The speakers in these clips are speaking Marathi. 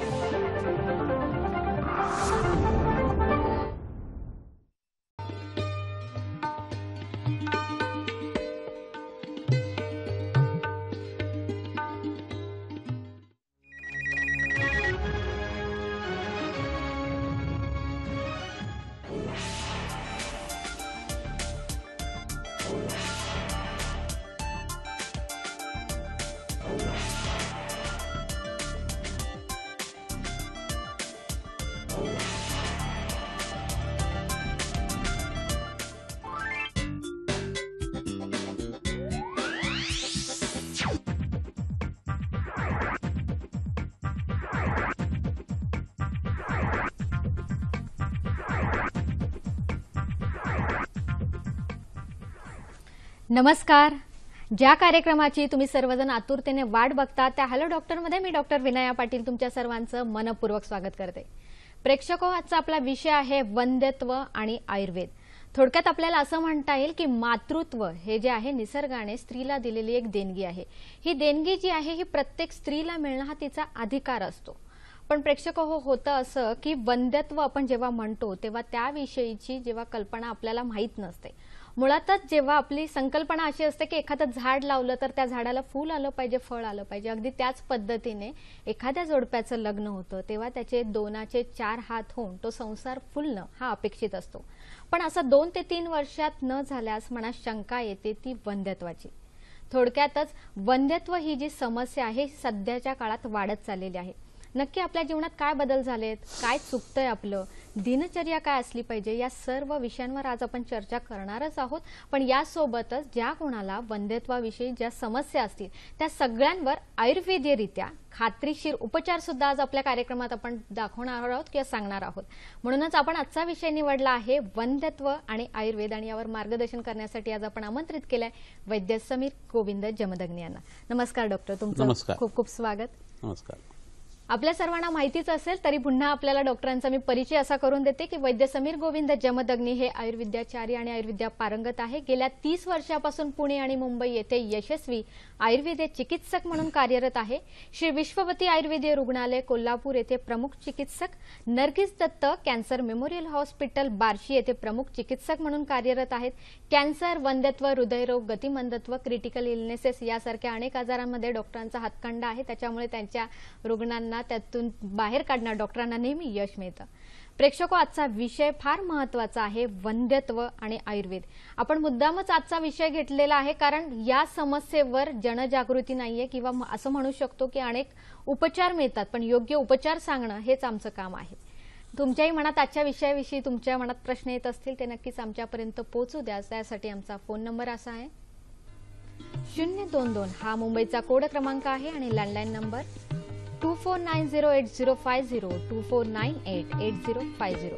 you नमस्कार ज्या कार्यक्रमाची तुम्ही सर्वजण आतुरतेने वाट बघता त्या हॅलो डॉक्टरमध्ये मी डॉक्टर विनया पाटील तुमच्या सर्वांचं मनपूर्वक स्वागत करते प्रेक्षको आजचा आपला विषय आहे वंद्यत्व आणि आयुर्वेद थोडक्यात आपल्याला असं म्हणता येईल की मातृत्व हे जे आहे निसर्गाने स्त्रीला दिलेली एक देणगी आहे ही देणगी जी आहे ही प्रत्येक स्त्रीला मिळणं हा तिचा अधिकार असतो पण प्रेक्षक हो होतं असं की वंद्यत्व आपण जेव्हा म्हणतो तेव्हा त्याविषयीची जेव्हा कल्पना आपल्याला माहीत नसते मुळातच जेव्हा आपली संकल्पना अशी असते की एखादं झाड लावलं तर त्या झाडाला फूल आलं पाहिजे फळ आलं पाहिजे अगदी त्याच पद्धतीने एखाद्या जोडप्याचं लग्न होतं तेव्हा त्याचे दोनाचे चार हात होऊन तो संसार फुलणं हा अपेक्षित असतो पण असं दोन ते तीन वर्षात न झाल्यास म्हणा शंका येते ती वंध्यत्वाची थोडक्यातच वंध्यत्व ही जी समस्या आहे सध्याच्या काळात वाढत चाललेली आहे नक्की आपल्या जीवनात काय बदल झालेत काय चुकतंय आपलं दिनचर्या काय असली पाहिजे या सर्व विषयांवर आज आपण चर्चा करणारच आहोत पण यासोबतच ज्या कोणाला वंध्यत्वाविषयी ज्या समस्या असतील त्या सगळ्यांवर आयुर्वेदीयरित्या खात्रीशीर उपचार सुद्धा आज आपल्या कार्यक्रमात आपण दाखवणार आहोत किंवा सांगणार आहोत म्हणूनच आपण आजचा विषय निवडला आहे वंध्यत्व आणि आयुर्वेद आणि यावर मार्गदर्शन करण्यासाठी आज आपण आमंत्रित केलंय वैद्य समीर गोविंद जमदग्नी यांना नमस्कार डॉक्टर तुमचं खूप खूप स्वागत नमस्कार आपल्या सर्वांना माहितीच असेल तरी पुन्हा आपल्याला डॉक्टरांचा मी परिचय असा करून देते की वैद्य समीर गोविंद जमदग्नी हे आयुर्विद्याचारी आणि आयुर्विद्या पारंगत आहे गेल्या तीस वर्षापासून पुणे आणि मुंबई येथे यशस्वी आयुर्वेदिक चिकित्सक म्हणून कार्यरत आहे श्री विश्ववती आयुर्वेदीय रुग्णालय कोल्हापूर येथे प्रमुख चिकित्सक Nargis Dutt cancer memorial hospital Barshi येथे प्रमुख चिकित्सक म्हणून कार्यरत आहेत कॅन्सर वंद्यत्व हृदयरोग गतिमंदत्व क्रिटिकल इलनेसेस यासारख्या अनेक आजारांमध्ये डॉक्टरांचा हातखंडा आहे त्याच्यामुळे त्यांच्या रुग्णांना त्यातून बाहेर काढण्यात डॉक्टरांना नेहमी यश मिळतं प्रेक्षको आजचा विषय फार महत्वाचा आहे वंद्यत्व आणि आयुर्वेद आपण मुद्दामच आजचा विषय घेतलेला आहे कारण या समस्येवर जनजागृती नाहीये किंवा असं म्हणू शकतो की अनेक उपचार मिळतात पण योग्य उपचार सांगणं हेच आमचं काम आहे तुमच्याही मनात आजच्या विषयाविषयी तुमच्या मनात प्रश्न येत असतील ते नक्कीच आमच्यापर्यंत पोहोचू द्या त्यासाठी आमचा फोन नंबर असा आहे शून्य दोन दोन हा मुंबईचा कोड क्रमांक आहे आणि landline number two four nine zero eight zero five zero two four nine eight eight zero five zero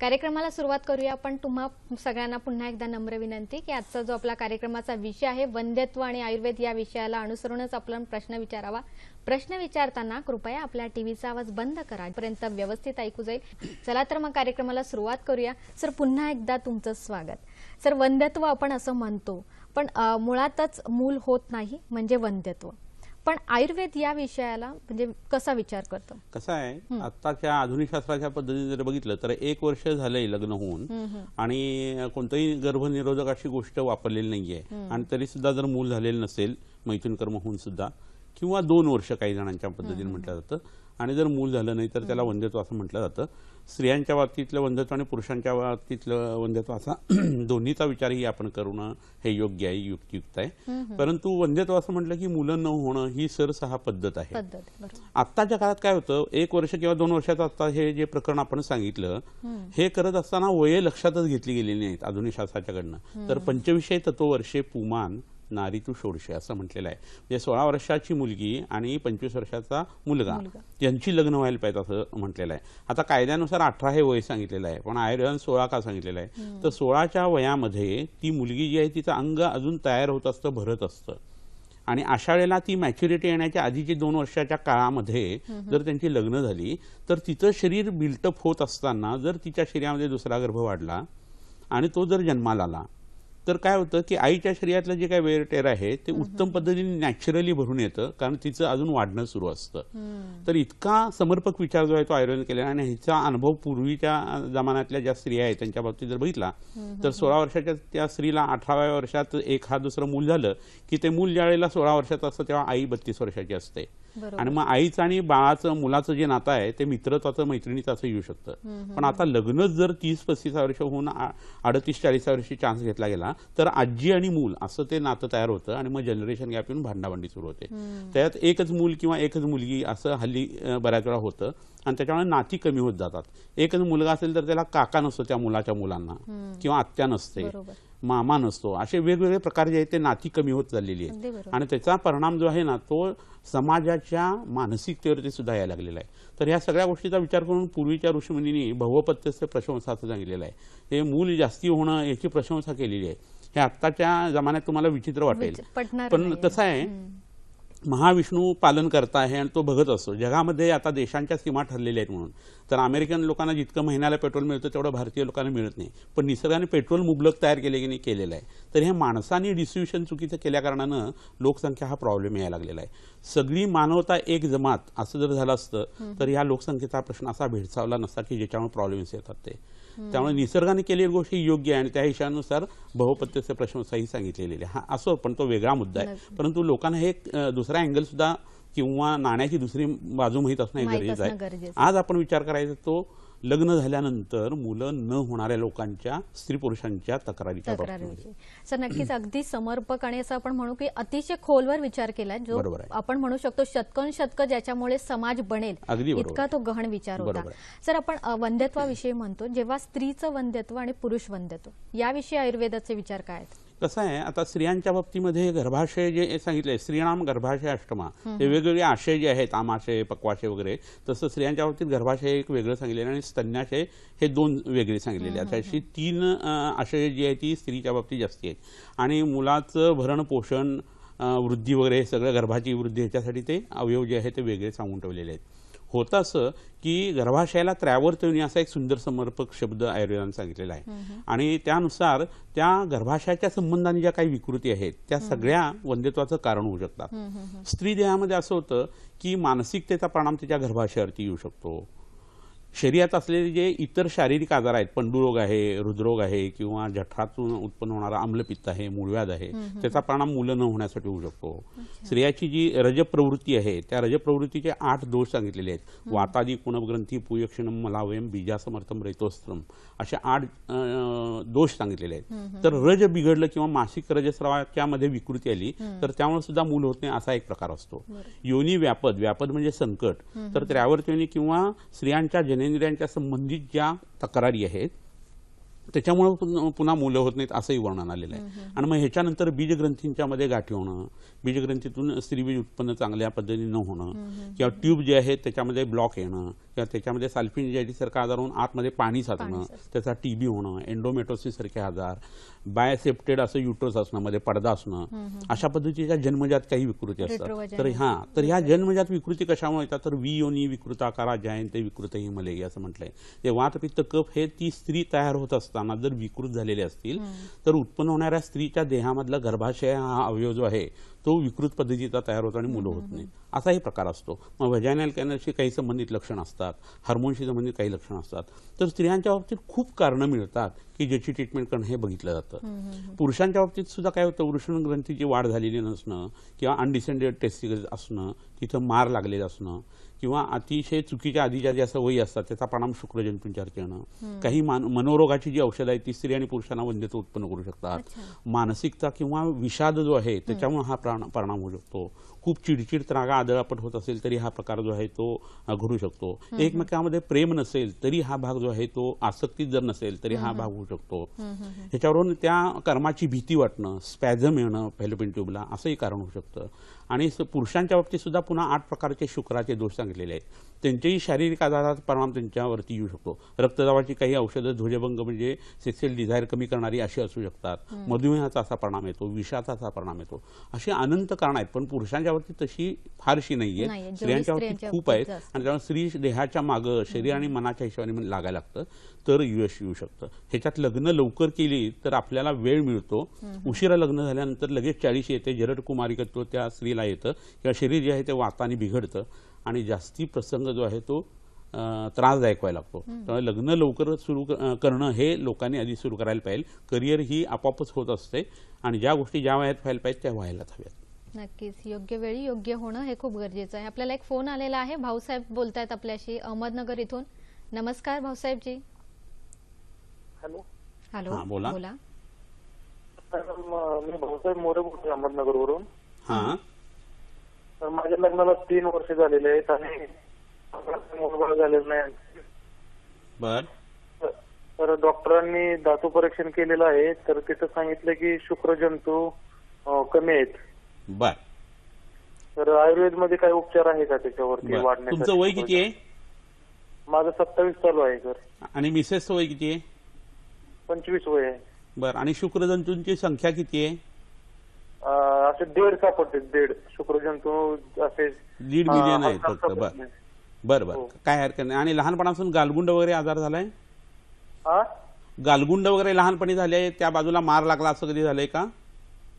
कार्यक्रमाला सुरुवात करूया पण तुम्हा सगळ्यांना पुन्हा एकदा नम्र विनंती की आजचा जो आपला कार्यक्रमाचा विषय आहे वंध्यत्व आणि आयुर्वेद या विषयाला अनुसरूनच आपण प्रश्न विचारावा प्रश्न विचारताना कृपया आपल्या टीव्हीचा आवाज बंद करा पर्यंत व्यवस्थित ऐकू जाईल चला तर मग कार्यक्रमाला सुरुवात करूया सर पुन्हा एकदा तुमचं स्वागत सर वंध्यत्व आपण असं म्हणतो पण मुळातच मूल होत नाही म्हणजे वंध्यत्व पण आयुर्वेद या विषयाला म्हणजे कसा विचार करतो कसा आहे आताच्या आधुनिक शास्त्राच्या पद्धतीने जर बघितलं तर एक वर्ष झालंय लग्न होऊन आणि कोणतंही गर्भनिरोधक अशी गोष्ट वापरलेली नाहीये आणि तरी सुद्धा जर मूल झालेलं नसेल मैथून कर्म होऊन सुद्धा किंवा दोन वर्ष काही जणांच्या पद्धतीने म्हटलं जातं आणि जर मूल झालं नाही तर त्याला वंध्यत्व असं म्हटलं जातं स्त्रियांच्या बाबतीतलं वंधत्व आणि पुरुषांच्या बाबतीतलं वंध्यत्व असा दोन्हीचा विचारही आपण करणं हे योग्य आहे युक्तियुक्त आहे परंतु वंध्यत्व असं म्हटलं की मुलं न होणं ही सरसहा पद्धत आहे आत्ताच्या काळात काय होतं एक वर्ष किंवा दोन वर्षाचं आता हे जे प्रकरण आपण सांगितलं हे करत असताना वये लक्षातच घेतली गेलेली नाहीत आधुनिक शास्त्राच्याकडनं तर पंचविषय वर्षे पुमान नारी तू षोडशे असं म्हटलेलं आहे म्हणजे सोळा वर्षाची मुलगी आणि पंचवीस वर्षाचा मुलगा यांची लग्न व्हायला पाहिजे असं म्हटलेलं आहे आता कायद्यानुसार अठरा हे वय सांगितलेलं आहे पण आयरन सोळा का सांगितलेलं आहे तर सोळाच्या वयामध्ये ती मुलगी जी आहे तिचं अंग अजून तयार होत असतं भरत असतं आणि अशा वेळेला ती मॅच्युरिटी येण्याच्या आधीची दोन वर्षाच्या काळामध्ये जर त्यांची लग्न झाली तर तिचं शरीर बिल्टअप होत असताना जर तिच्या शरीरामध्ये दुसरा गर्भ वाढला आणि तो जर जन्माला आला तर काय होतं की आईच्या शरीरातलं जे काय टेअर आहे ते उत्तम पद्धतीने नॅचरली भरून येतं कारण तिचं अजून वाढणं सुरू असतं तर इतका समर्पक विचार जो आहे तो आयुर्वेद केला आणि ह्याचा अनुभव पूर्वीच्या जमान्यातल्या ज्या स्त्रिया आहेत त्यांच्या बाबतीत जर बघितला तर सोळा वर्षाच्या त्या स्त्रीला अठराव्या वर्षात एक हा दुसरं मूल झालं की ते मूल ज्या वेळेला सोळा वर्षाचं असतं तेव्हा आई बत्तीस वर्षाची असते आणि मग आईचं आणि बाळाचं मुलाचं जे नातं आहे ते मित्रत्वाचं मैत्रिणीचं असं येऊ शकतं पण आता लग्नच जर तीस पस्तीस वर्ष होऊन अडतीस चाळीस वर्ष चान्स घेतला गेला तर आजी आणि मूल असं ते नातं तयार होतं आणि मग जनरेशन गॅप येऊन भांडाभांडी सुरू होते त्यात एकच मूल किंवा एकच मुलगी असं हल्ली बऱ्याच वेळा होतं आणि त्याच्यामुळे नाती कमी होत जातात एकच मुलगा असेल तर त्याला काका नसतो त्या मुलाच्या मुलांना किंवा आत्या नसते मामा नसतो असे वेगवेगळे प्रकार जे आहेत ते नाती कमी होत चाललेली आहे आणि त्याचा परिणाम जो आहे ना तो समाजाच्या मानसिकतेवरती सुद्धा यायला लागलेला आहे तर ह्या सगळ्या गोष्टीचा विचार करून पूर्वीच्या ऋषीमुनी भवपत्यस्य प्रशंसा असं सांगितलेलं आहे हे मूल जास्ती होणं याची प्रशंसा केलेली आहे हे आत्ताच्या जमान्यात तुम्हाला विचित्र वाटेल पण तसं आहे महाविष्णू पालन करता आहे आणि तो बघत असतो जगामध्ये आता देशांच्या सीमा ठरलेल्या आहेत म्हणून तर अमेरिकन लोकांना जितकं महिन्याला पेट्रोल मिळतं तेवढं भारतीय लोकांना मिळत नाही पण निसर्गाने पेट्रोल मुबलक तयार केले की नाही केलेलं आहे तर हे माणसाने डिस्ट्रीब्युशन चुकीचं केल्याकारणानं लोकसंख्या हा प्रॉब्लेम यायला लागलेला आहे सगळी मानवता एक जमात असं जर झालं असतं तर या लोकसंख्येचा प्रश्न असा भेडसावला नसता की ज्याच्यामुळे प्रॉब्लेम्स येतात ते त्यामुळे निसर्गाने केलेली गोष्ट ही योग्य आहे आणि त्या हिशानुसार से प्रशंसाही सांगितलेले आहे हा असो पण तो वेगळा मुद्दा आहे परंतु लोकांना हे दुसरा अँगल सुद्धा किंवा नाण्याची दुसरी बाजू माहीत असणं गरजेचं आहे आज आपण विचार करायचा तो लग्न झाल्यानंतर मुलं न होणाऱ्या लोकांच्या स्त्री पुरुषांच्या तक्रारीच्या सर नक्कीच अगदी समर्पक आणि असं आपण म्हणू की अतिशय खोलवर विचार केला जो आपण म्हणू शकतो शतकन शतक ज्याच्यामुळे समाज बनेल इतका तो गहन विचार होता सर आपण वंध्यत्वाविषयी म्हणतो जेव्हा स्त्रीचं वंद्यत्व आणि पुरुष वंद्यत्व याविषयी आयुर्वेदाचे विचार काय आहेत कसं आहे आता स्त्रियांच्या बाबतीमध्ये गर्भाशय जे सांगितले स्त्रीणाम गर्भाशय अष्टमा हे वेगवेगळे आशय जे आहेत आमाशय पक्वाशय वगैरे तसं स्त्रियांच्या बाबतीत गर्भाशय एक वेगळं सांगितलेलं आणि स्तन्याशय हे दोन वेगळे सांगितलेले आहेत अशी तीन आशय जी आहे ती स्त्रीच्या बाबतीत जास्ती आहेत आणि मुलाचं भरण पोषण वृद्धी वगैरे हे सगळं गर्भाची वृद्धी ह्याच्यासाठी ते अवयव जे आहे ते वेगळे सांगून ठेवलेले आहेत होतं असं की गर्भाशयाला त्रयावर्तविणी असा एक सुंदर समर्पक शब्द आयुर्वेदानं सांगितलेला आहे आणि त्यानुसार त्या गर्भाशयाच्या संबंधाने ज्या काही विकृती आहेत त्या सगळ्या वंद्यत्वाचं कारण होऊ शकतात स्त्री देहामध्ये असं होतं की मानसिकतेचा परिणाम तिच्या गर्भाशयावरती येऊ शकतो शरीरात असलेले जे इतर शारीरिक आजार आहेत पंडुरोग आहे हृदरोग आहे किंवा जठरातून उत्पन्न होणारा आम्लपित्त आहे मूळव्याध आहे त्याचा परिणाम मुलं न होण्यासाठी होऊ शकतो स्त्रियाची जी रजप्रवृत्ती आहे त्या रजप्रवृत्तीचे आठ दोष सांगितलेले आहेत वातादी कुणवग्रंथी पुयक्षणम मलावयम बीजासमर्थम रैतोस्त्रम असे आठ दोष सांगितलेले आहेत तर रज बिघडलं किंवा मासिक रजस्रावाच्यामध्ये विकृती आली तर त्यामुळे सुद्धा मूल होत नाही असा एक प्रकार असतो योनी व्यापद व्यापद म्हणजे संकट तर त्यावर किंवा स्त्रियांच्या जननेंद्रियांच्या संबंधित ज्या तक्रारी आहेत त्याच्यामुळे पुन्हा मुलं होत नाहीत असंही वर्णन आलेलं आहे आणि मग ह्याच्यानंतर मध्ये गाठी होणं बीजग्रंथीतून स्त्रीबीज उत्पन्न चांगल्या पद्धतीनं होणं किंवा ट्यूब जे आहे त्याच्यामध्ये ब्लॉक येणं किंवा त्याच्यामध्ये साल्फिन आहे सारखा आजार होऊन आतमध्ये पाणी साचणं त्याचा टीबी होणं एन्डोमेटोसिस सारखे आजार बायसेप्टेड असं युट्रस असणं मध्ये पडदा असणं अशा पद्धतीच्या जन्मजात काही विकृती असतात तर हा तर ह्या जन्मजात विकृती कशामुळे येतात तर वी योनी विकृताकारा जयंती विकृत मलेगी असं म्हटलंय ते वातपित्त कफ हे ती स्त्री तयार होत असतात असताना जर विकृत झालेले असतील तर उत्पन्न होणाऱ्या स्त्रीच्या देहामधला गर्भाशय हा अवयव जो आहे तो विकृत पद्धतीचा तयार होतो आणि मुलं होत नाही असाही प्रकार असतो मग व्हजायनल कॅनलशी काही संबंधित लक्षणं असतात हार्मोनशी संबंधित काही लक्षणं असतात तर स्त्रियांच्या बाबतीत खूप कारणं मिळतात की ज्याची ट्रीटमेंट करणं हे बघितलं जातं पुरुषांच्या बाबतीत सुद्धा काय होतं वृषण ग्रंथीची वाढ झालेली नसणं किंवा अनडिसेंडेड टेस्टिंग असणं तिथं मार लागलेलं असणं किंवा अतिशय चुकीच्या आधीच्या ज्या सवयी असतात त्याचा परिणाम शुक्रजंतूंच्यावर येणं काही मनोरोगाची जी औषधं आहेत ती स्त्री आणि पुरुषांना वंध्यत्व उत्पन्न करू शकतात मानसिकता किंवा विषाद जो आहे त्याच्यामुळे हा परिणाम होऊ शकतो खूप चिडचिड त्रागा आदळापट होत असेल तरी हा प्रकार जो आहे तो घडू शकतो एकमेकांमध्ये प्रेम नसेल तरी हा भाग जो आहे तो आसक्तीत जर नसेल तरी हा भाग होऊ शकतो ह्याच्यावरून त्या कर्माची भीती वाटणं स्पॅझम येणं फेलोपिन ट्यूबला असंही कारण होऊ शकतं आणि पुरुषांच्या बाबतीत सुद्धा पुन्हा आठ प्रकारचे शुक्राचे दोष सांगितलेले आहेत त्यांच्याही शारीरिक आजाराचा परिणाम त्यांच्यावरती येऊ शकतो रक्तदाबाची काही औषधं ध्वजभंग म्हणजे सेक्सेल डिझायर कमी करणारी अशी असू शकतात मधुमेहाचा असा परिणाम येतो विषाचा असा परिणाम येतो अशी अनंत कारण आहेत पण पुरुषांच्या बाबतीत तशी फारशी नाहीये स्त्रियांच्यावरती खूप आहेत आणि त्यामुळे स्त्री देहाच्या मागं शरीर आणि मनाच्या हिशोबाने लागायला लागतं तर यश येऊ शकतं ह्याच्यात लग्न लवकर केली तर आपल्याला वेळ मिळतो उशिरा लग्न झाल्यानंतर लगेच चाळीस येते जरड कुमारी त्या स्त्री शरीराला येतं किंवा शरीर जे आहे ते वाताने बिघडतं आणि जास्ती प्रसंग जो आहे तो त्रासदायक व्हायला लागतो त्यामुळे लग्न लवकर सुरू करणं हे लोकांनी आधी सुरू करायला पाहिजे करिअर ही आपापच होत असते आणि ज्या गोष्टी ज्या वयात व्हायला पाहिजे त्या व्हायलाच हव्यात नक्कीच योग्य वेळी योग्य होणं हे खूप गरजेचं आहे आपल्याला एक फोन आलेला आहे भाऊसाहेब बोलतायत आपल्याशी अहमदनगर इथून नमस्कार भाऊसाहेब जी हॅलो हॅलो बोला बोला मी भाऊसाहेब मोरे बोलतोय अहमदनगर वरून माझ्या लग्नाला तीन वर्ष झालेले आहेत आणि मुलगा झालेला नाही बर तर डॉक्टरांनी धातू परीक्षण केलेलं आहे तर तिथं सांगितलं की शुक्रजंतू कमी आहेत बर तर आयुर्वेद मध्ये काही उपचार आहे का त्याच्यावरती बर. तुमचं वय किती आहे माझं सत्तावीस चालू आहे सर आणि मिसेसचं वय किती आहे पंचवीस वय आहे बर आणि शुक्रजंतूंची संख्या किती आहे असे देड सापडते देड शुक्रजंतू असे दीड मिलियन आहेत फक्त बर बर बर काय हरकत नाही आणि लहानपणापासून गालगुंड वगैरे आजार झालाय गालगुंड वगैरे लहानपणी झाले त्या बाजूला मार लागला असं कधी झालंय का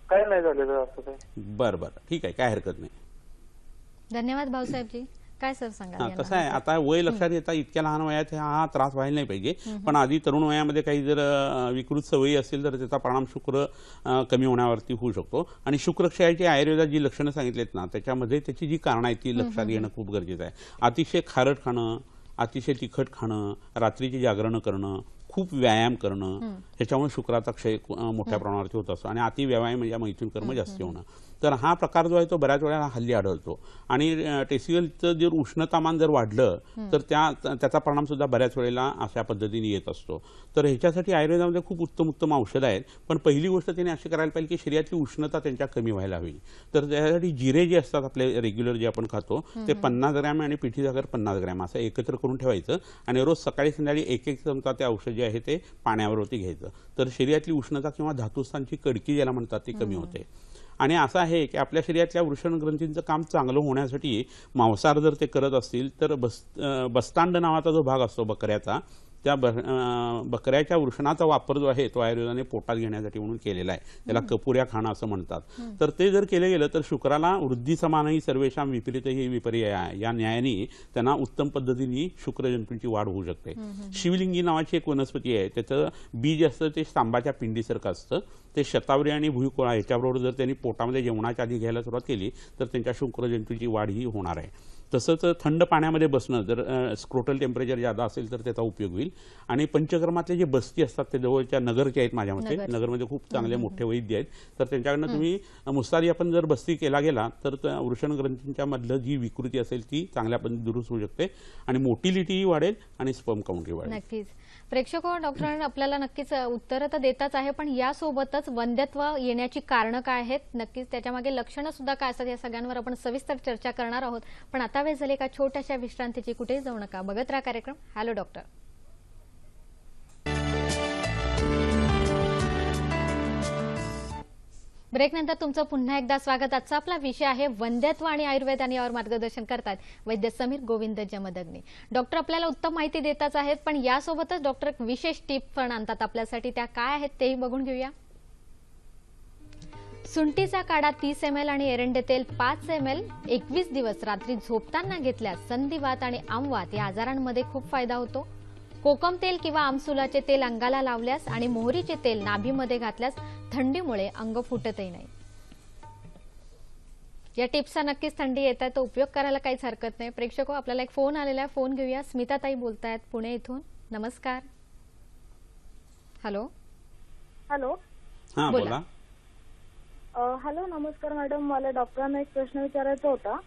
काय नाही झालेलं असं काही बरं बरं ठीक आहे काय हरकत नाही धन्यवाद भाऊसाहेबजी काय सर सांगा कसं आहे आता वय लक्षात येता इतक्या लहान वयात हा त्रास व्हायला नाही पाहिजे पण आधी तरुण वयामध्ये काही जर विकृत सवयी असेल तर त्याचा परिणाम शुक्र कमी होण्यावरती होऊ शकतो आणि शुक्रक्षयाची आयुर्वेदात जी लक्षणं सांगितलेत ना त्याच्यामध्ये त्याची जी कारणं आहेत ती लक्षात घेणं खूप गरजेचं आहे अतिशय खारट खाणं अतिशय तिखट खाणं रात्रीची जागरण करणं खूप व्यायाम करणं ह्याच्यामुळे शुक्राचा क्षय मोठ्या प्रमाणावरती होत असतो आणि व्यायाम म्हणजे मैथून कर्म जास्त होणं तर हा प्रकार जो आहे तो बऱ्याच वेळेला हल्ली आढळतो आणि टेसिलचं जर उष्णतामान जर वाढलं तर त्या त्याचा परिणाम सुद्धा बऱ्याच वेळेला अशा पद्धतीने येत असतो तर ह्याच्यासाठी आयुर्वेदामध्ये खूप उत्तम उत्तम औषधं आहेत पण पहिली गोष्ट त्यांनी अशी करायला पाहिजे की शरीरातली उष्णता त्यांच्या कमी व्हायला हवी तर त्यासाठी जिरे जे असतात आपले रेग्युलर जे आपण खातो ते पन्नास ग्रॅम आणि पिठी साखर पन्नास ग्रॅम असं एकत्र करून ठेवायचं आणि रोज सकाळी संध्याकाळी एक एक चमचा ते औषध जे आहे ते पाण्यावरती घ्यायचं तर शरीरातली उष्णता किंवा धातुस्थानची कडकी ज्याला म्हणतात ती कमी होते आणि असं आहे की आपल्या शरीरातल्या वृषण ग्रंथींचं काम चांगलं होण्यासाठी मांसाहार जर ते करत असतील तर बस बस्तांड नावाचा जो भाग असतो बकऱ्याचा त्या बकऱ्याच्या वृषणाचा वापर जो आहे तो आयुर्वेदाने पोटात घेण्यासाठी म्हणून केलेला आहे त्याला कपुऱ्या खाणं असं म्हणतात तर ते जर केलं गेलं तर शुक्राला वृद्धी समानही सर्वेशाम विपरीत ही विपर्य आहे या न्यायाने त्यांना उत्तम पद्धतीने शुक्रजंतूंची वाढ होऊ शकते शिवलिंगी नावाची एक वनस्पती आहे त्याचं बीज असतं ते सांबाच्या पिंडीसारखं असतं ते शतावरी आणि भुईकोळा याच्याबरोबर जर त्यांनी पोटामध्ये जेवणाच्या आधी घ्यायला सुरुवात केली तर त्यांच्या शुक्रजंतूंची वाढ ही होणार आहे तसंच थंड पाण्यामध्ये बसणं जर स्क्रोटल टेम्परेचर जादा असेल तर त्याचा उपयोग होईल आणि पंचक्रमातले जे बस्ती असतात ते जवळच्या नगरचे आहेत माझ्या मते नगरमध्ये खूप चांगले मोठे वैद्य आहेत तर त्यांच्याकडनं तुम्ही मुस्तारी आपण जर बस्ती केला गेला तर वृषण ग्रंथींच्या मधलं जी विकृती असेल ती चांगल्या दुरुस्त होऊ शकते आणि मोटिलिटीही वाढेल आणि स्पम काउंटही वाढेल नक्कीच प्रेक्षक हो, डॉक्टरांना आपल्याला नक्कीच उत्तरं तर देताच आहे पण यासोबतच वंद्यत्व येण्याची कारणं काय आहेत नक्कीच त्याच्यामागे लक्षणं सुद्धा काय असतात या सगळ्यांवर आपण सविस्तर चर्चा करणार आहोत पण आता वेळ झाली का छोट्याशा विश्रांतीची कुठेही जाऊ नका बघत राहा कार्यक्रम हॅलो डॉक्टर ब्रेकनंतर तुमचं पुन्हा एकदा स्वागत आजचा आपला विषय आहे वंद्यत्व आणि आयुर्वेद आणि यावर मार्गदर्शन करतात वैद्य समीर गोविंद जमदग्नी डॉक्टर आपल्याला उत्तम माहिती देताच आहेत पण यासोबतच डॉक्टर विशेष टीप पण आणतात आपल्यासाठी त्या काय आहेत तेही बघून घेऊया सुंटीचा काढा तीस एम एल आणि एरंडे तेल पाच एम एल एकवीस दिवस रात्री झोपताना घेतल्यास संधिवात आणि आमवात या आजारांमध्ये खूप फायदा होतो कोकम तेल किंवा आमसुलाचे तेल अंगाला लावल्यास आणि मोहरीचे तेल नाभीमध्ये घातल्यास थंडीमुळे अंग फुटतही नाही या टिप्सचा नक्कीच थंडी येत आहे तो उपयोग करायला काहीच हरकत नाही प्रेक्षको आपल्याला एक फोन आलेला आहे फोन घेऊया स्मिताताई बोलतायत पुणे इथून नमस्कार हॅलो हॅलो बोला हॅलो नमस्कार मॅडम मला डॉक्टरांना एक प्रश्न विचारायचा होता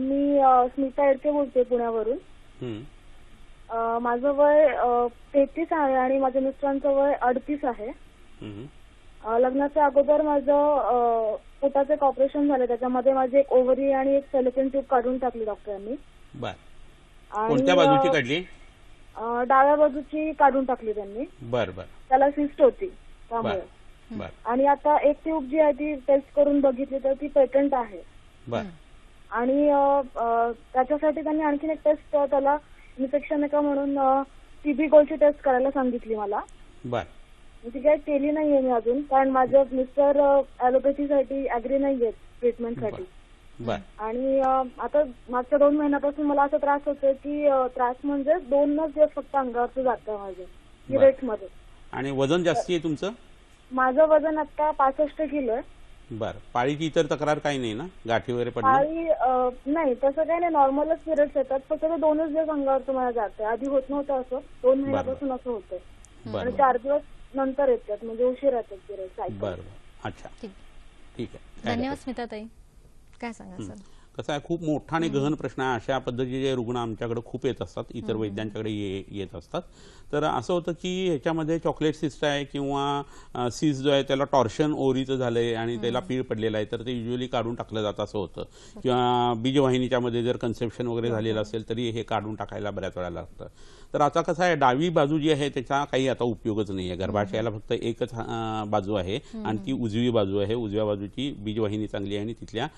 मी स्मिता एडके बोलते पुण्यावरून माझं वय तेहतीस आहे आणि माझ्या मिस्टरांचं वय अडतीस आहे लग्नाच्या अगोदर माझं पोटाचं एक ऑपरेशन झालं त्याच्यामध्ये माझी एक ओव्हरी आणि एक सेलिकन ट्यूब काढून टाकली डॉक्टरांनी आणि बाजूची काढली डाव्या बाजूची काढून टाकली त्यांनी बर त्याला सिस्ट होती त्यामुळे आणि आता एक ट्यूब जी आहे ती टेस्ट करून बघितली तर ती पेटंट आहे आणि त्याच्यासाठी त्यांनी आणखीन एक टेस्ट त्याला मी आहे का म्हणून टीबी गोलची टेस्ट करायला सांगितली मला म्हणजे ती काय केली नाहीये मी अजून कारण माझं मिस्टर साठी ऍग्री नाहीये साठी आणि आता मागच्या दोन महिन्यापासून मला असा त्रास होतोय की त्रास म्हणजे दोनच दिवस फक्त अंगावरचं जात माझं रेट मध्ये आणि वजन जास्त आहे तुमचं माझं वजन आता पासष्ट किलो आहे बर पाळीची इतर तक्रार काही नाही ना गाठी वगैरे पडली पाळी नाही तसं काही नाही नॉर्मलच पिरियड्स येतात फक्त ते दोनच दिवस अंगावर तुम्हाला जाते आधी होत नव्हतं असं दोन महिन्यापासून असं होतं आणि चार दिवस नंतर येतात म्हणजे उशीर येतात पिरियड बरं अच्छा ठीक आहे धन्यवाद स्मिताताई काय सांगा सर कसं आहे खूप मोठा आणि गहन प्रश्न आहे अशा पद्धतीचे रुग्ण आमच्याकडे खूप येत असतात इतर वैद्यांच्याकडे ये येत असतात तर असं होतं की ह्याच्यामध्ये चॉकलेट सिस्ट आहे किंवा सीस जो आहे त्याला टॉर्शन ओरीचं झालं आहे आणि त्याला पीळ पडलेला आहे तर ते युजली काढून टाकलं जातं असं होतं किंवा बीजवाहिनीच्यामध्ये जर कन्सेप्शन वगैरे झालेलं असेल तरी हे काढून टाकायला बऱ्याच वेळा लागतं तर आता कसं आहे डावी बाजू जी आहे त्याचा काही आता उपयोगच नाही आहे गर्भाशयाला फक्त एकच बाजू आहे आणि ती उजवी बाजू आहे उजव्या बाजूची बीजवाहिनी चांगली आहे आणि तिथल्या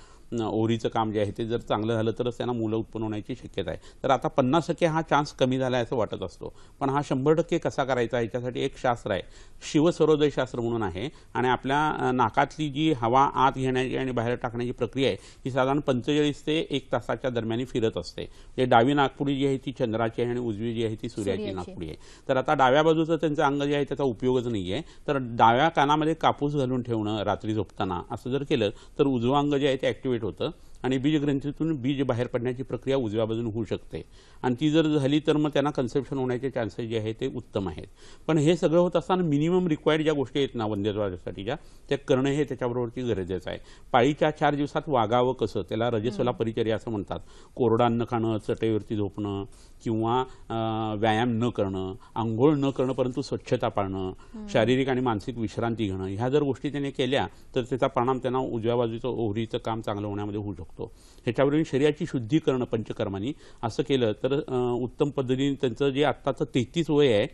ओरीचं काम जे आहे ते जर चांगलं झालं तरच त्यांना मुलं उत्पन्न होण्याची शक्यता आहे तर आता पन्नास टक्के हा चान्स कमी झाला आहे असं वाटत असतो पण हा शंभर टक्के कसा करायचा याच्यासाठी एक शास्त्र आहे शिवसरोदय शास्त्र म्हणून आहे आणि आपल्या नाकातली जी हवा आत घेण्याची आणि बाहेर टाकण्याची प्रक्रिया आहे ही साधारण पंचेचाळीस ते एक तासाच्या दरम्यान फिरत असते म्हणजे डावी नागपुडी जी आहे ती चंद्राची आहे आणि उजवी जी आहे ती सूर्याची नागपुडी आहे तर आता डाव्या बाजूचं त्यांचं अंग जे आहे त्याचा उपयोगच नाही आहे तर डाव्या कानामध्ये कापूस घालून ठेवणं रात्री झोपताना असं जर केलं तर उजवं अंग जे आहे ते ऍक्टिव्हेट होतं आणि बीजग्रंथीतून बीज बाहेर पडण्याची प्रक्रिया उजव्या बाजूने होऊ शकते आणि ती जर झाली तर मग त्यांना कन्सेप्शन होण्याचे चान्सेस जे आहे ते उत्तम आहेत पण हे सगळं होत असताना मिनिमम रिक्वायर्ड ज्या गोष्टी आहेत ना ज्या त्या करणं हे त्याच्याबरोबरची गरजेचं आहे पाळीच्या चार दिवसात वागावं कसं त्याला रजस्वला परिचर्या असं म्हणतात कोरडा अन्न खाणं चटईवरती झोपणं किंवा व्यायाम न करणं आंघोळ न करणं परंतु स्वच्छता पाळणं शारीरिक आणि मानसिक विश्रांती घेणं ह्या जर गोष्टी त्यांनी केल्या तर त्याचा परिणाम त्यांना उजव्या बाजूचं ओहरीचं काम चांगलं होण्यामध्ये होऊ शकतो शकतो ह्याच्यावरून शरीराची शुद्धी करणं पंचकर्मानी असं केलं तर उत्तम पद्धतीने त्यांचं जे आत्ताचं तेहतीस वय आहे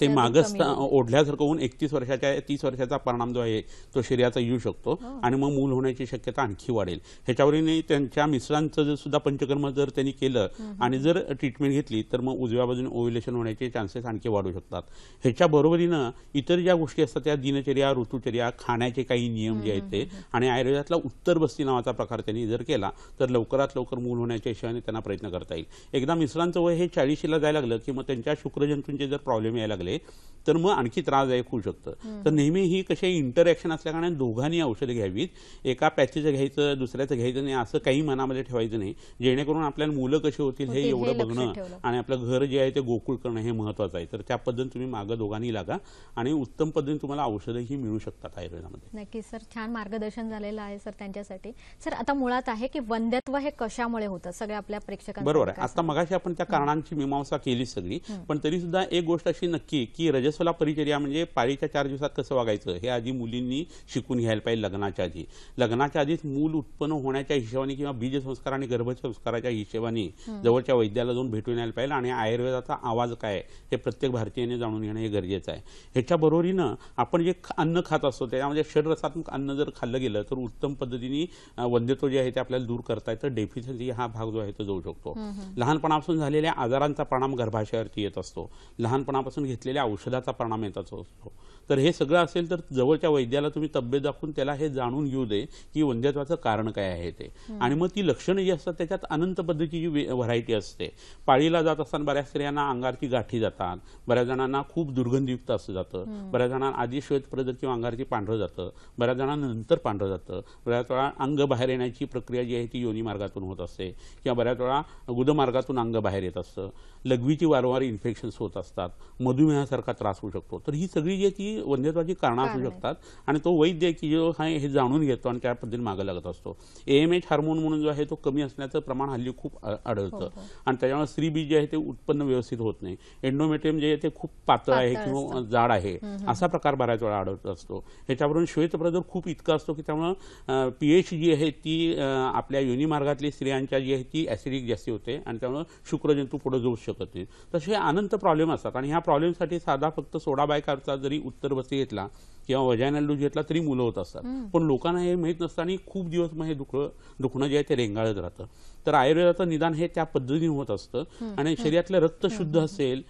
ते मागस्था ओढल्यासारखं होऊन एकतीस वर्षाच्या तीस वर्षाचा परिणाम जो आहे तो शरीराचा येऊ शकतो हो. आणि मग मूल होण्याची शक्यता आणखी वाढेल ह्याच्यावरून त्यांच्या मिश्रांचं जर सुद्धा पंचकर्म जर त्यांनी केलं आणि जर ट्रीटमेंट घेतली तर मग उजव्या बाजूने ओव्हिलेशन होण्याचे चान्सेस आणखी वाढू शकतात ह्याच्या बरोबरीनं इतर ज्या गोष्टी असतात त्या दिनचर्या ऋतुचर्या खाण्याचे काही नियम जे आहेत ते आणि आयुर्वेदातला उत्तर बस्ती नावाचा प्रकार त्यांनी जर केला तर लवकरात लवकर मूल होण्याच्या हिशोबाने त्यांना प्रयत्न करता येईल एकदा मिश्रांचं वय हे चाळीशीला जायला लागलं की मग त्यांच्या शुक्रजंतूंचे जर प्रॉब्लेम यायला लागले लागले तर मग आणखी त्रासदायक होऊ शकतं तर नेहमी ही कशी इंटरॅक्शन कारणाने दोघांनी औषधं घ्यावीत एका पॅचेचं घ्यायचं दुसऱ्याचं घ्यायचं नाही असं काही मनामध्ये ठेवायचं नाही जेणेकरून आपल्याला मुलं कशी होतील हे एवढं बघणं आणि आपलं घर जे आहे ते गोकुळ करणं हे महत्वाचं आहे तर त्या पद्धतीने तुम्ही मागं दोघांनी लागा आणि उत्तम पद्धतीने तुम्हाला औषधंही मिळू शकतात आयुर्वेदामध्ये नक्की सर छान मार्गदर्शन झालेलं आहे सर त्यांच्यासाठी सर आता मुळात आहे की वंद्यत्व हे कशामुळे होतं सगळ्या आपल्या प्रेक्षकांना बरोबर आहे आता मगाशी आपण त्या कारणांची मीमांसा केली सगळी पण तरी सुद्धा एक गोष्ट अशी नक्की की की रजस्वला परिचर्या म्हणजे पाळीच्या चार दिवसात कसं वागायचं हे आधी मुलींनी शिकून घ्यायला पाहिजे लग्नाच्या आधी लग्नाच्या आधीच मूल उत्पन्न होण्याच्या हिशोबाने किंवा बीजसंस्कार आणि गर्भसंस्काराच्या हिशोबाने जवळच्या वैद्याला जाऊन भेटून यायला पाहिजे आणि आयुर्वेदाचा आवाज काय हे प्रत्येक भारतीयाने जाणून घेणं हे गरजेचं आहे ह्याच्या बरोबरीनं आपण जे अन्न खात असतो त्याच्यामध्ये षडरसात्मक अन्न जर खाल्लं गेलं तर उत्तम पद्धतीने वंध्यत्व जे आहे ते आपल्याला दूर करता येतं डेफिशियन्सी हा भाग जो आहे तो जाऊ शकतो लहानपणापासून झालेल्या आजारांचा परिणाम गर्भाशयावरती येत असतो लहानपणापासून घेतलेल्या औषधाचा परिणाम याचा असतो तर हे सगळं असेल तर जवळच्या वैद्याला तुम्ही तब्येत दाखवून त्याला हे जाणून घेऊ दे की वंध्यत्वाचं कारण काय आहे ते आणि मग ती लक्षणं जी असतात त्याच्यात अनंत पद्धतीची व्हरायटी असते पाळीला जात असताना बऱ्याच स्त्रियांना अंगारची गाठी जातात बऱ्याच जणांना खूप दुर्गंधयुक्त असं जातं बऱ्याच जणांना आधी श्वेतप्रद किंवा अंगारची पांढरं जातं बऱ्याच जणांना नंतर पांढरं जातं बऱ्याच वेळा अंग बाहेर येण्याची प्रक्रिया जी आहे ती योनी मार्गातून होत असते किंवा बऱ्याच वेळा गुदमार्गातून अंग बाहेर येत असतं लघवीची वारंवार इन्फेक्शन होत असतात मधु मधुमेहासारखा त्रास होऊ शकतो तर ही सगळी जी ती वंध्यत्वाची कारणं असू शकतात आणि तो वैद्य की जो आहे हे जाणून घेतो आणि त्या पद्धतीने मागे लागत असतो एएमएच हार्मोन म्हणून जो आहे तो कमी असण्याचं प्रमाण हल्ली खूप आढळतं हो, हो. आणि त्याच्यामुळे बीज जे आहे ते उत्पन्न व्यवस्थित होत नाही एंडोमेट्रियम जे आहे ते खूप पातळ आहे किंवा जाड आहे असा प्रकार बऱ्याच वेळा आढळत असतो ह्याच्यावरून श्वेतप्रदर खूप इतका असतो की त्यामुळं पीएच जी आहे ती आपल्या मार्गातली स्त्रियांच्या जी आहे ती ऍसिडिक जास्ती होते आणि त्यामुळे शुक्रजंतू पुढे जाऊ शकत नाही तसे अनंत प्रॉब्लेम असतात आणि ह्या प्रॉब्लेम साठी साधा फक्त सोडा बायकारचा जरी उत्तर बसी घेतला किंवा वजायनल लूज घेतला तरी मुलं होत असतात पण लोकांना हे माहीत नसतं आणि खूप दिवस मग हे दुखणं जे आहे ते रेंगाळत राहतं तर आयुर्वेदाचं निदान हे त्या पद्धतीने होत असतं आणि शरीरातलं रक्त शुद्ध असेल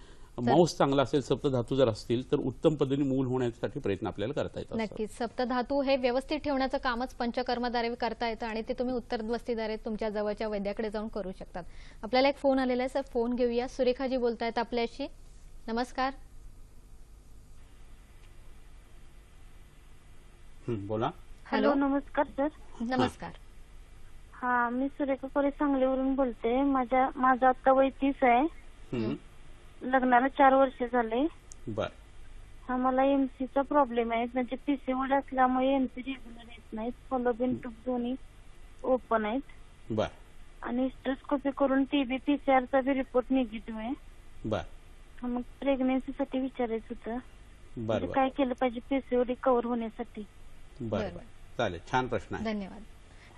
मांस चांगला असेल सप्तधातू जर असतील तर उत्तम पद्धतीने मूल होण्यासाठी प्रयत्न आपल्याला करता येतात नक्कीच सप्तधातू हे व्यवस्थित ठेवण्याचं कामच पंचकर्मद्वारे करता येतं आणि ते तुम्ही उत्तर वस्तीद्वारे तुमच्या जवळच्या वैद्याकडे जाऊन करू शकतात आपल्याला एक फोन आलेला आहे सर फोन घेऊया सुरेखाजी बोलतायत आपल्याशी नमस्कार बोला हॅलो नमस्कार सर नमस्कार हा मी सुरेखा कोरे सांगलीवरून बोलते माझ्या माझं आता वय तीस आहे लग्नाला चार वर्ष झाले बर हा मला एमसीचा प्रॉब्लेम आहे म्हणजे पीसीओड असल्यामुळे एमसी रेग्युलर येत नाही फॉलो बिन ट्यूब दोन्ही ओपन आहेत बर आणि कॉपी करून TB PCR B report negative आहे बर मग प्रेग्नन्सी साठी विचारायचं होतं म्हणजे काय केलं पाहिजे पीसीओडी कव्हर होण्यासाठी बरं बरं चालेल छान प्रश्न आहे धन्यवाद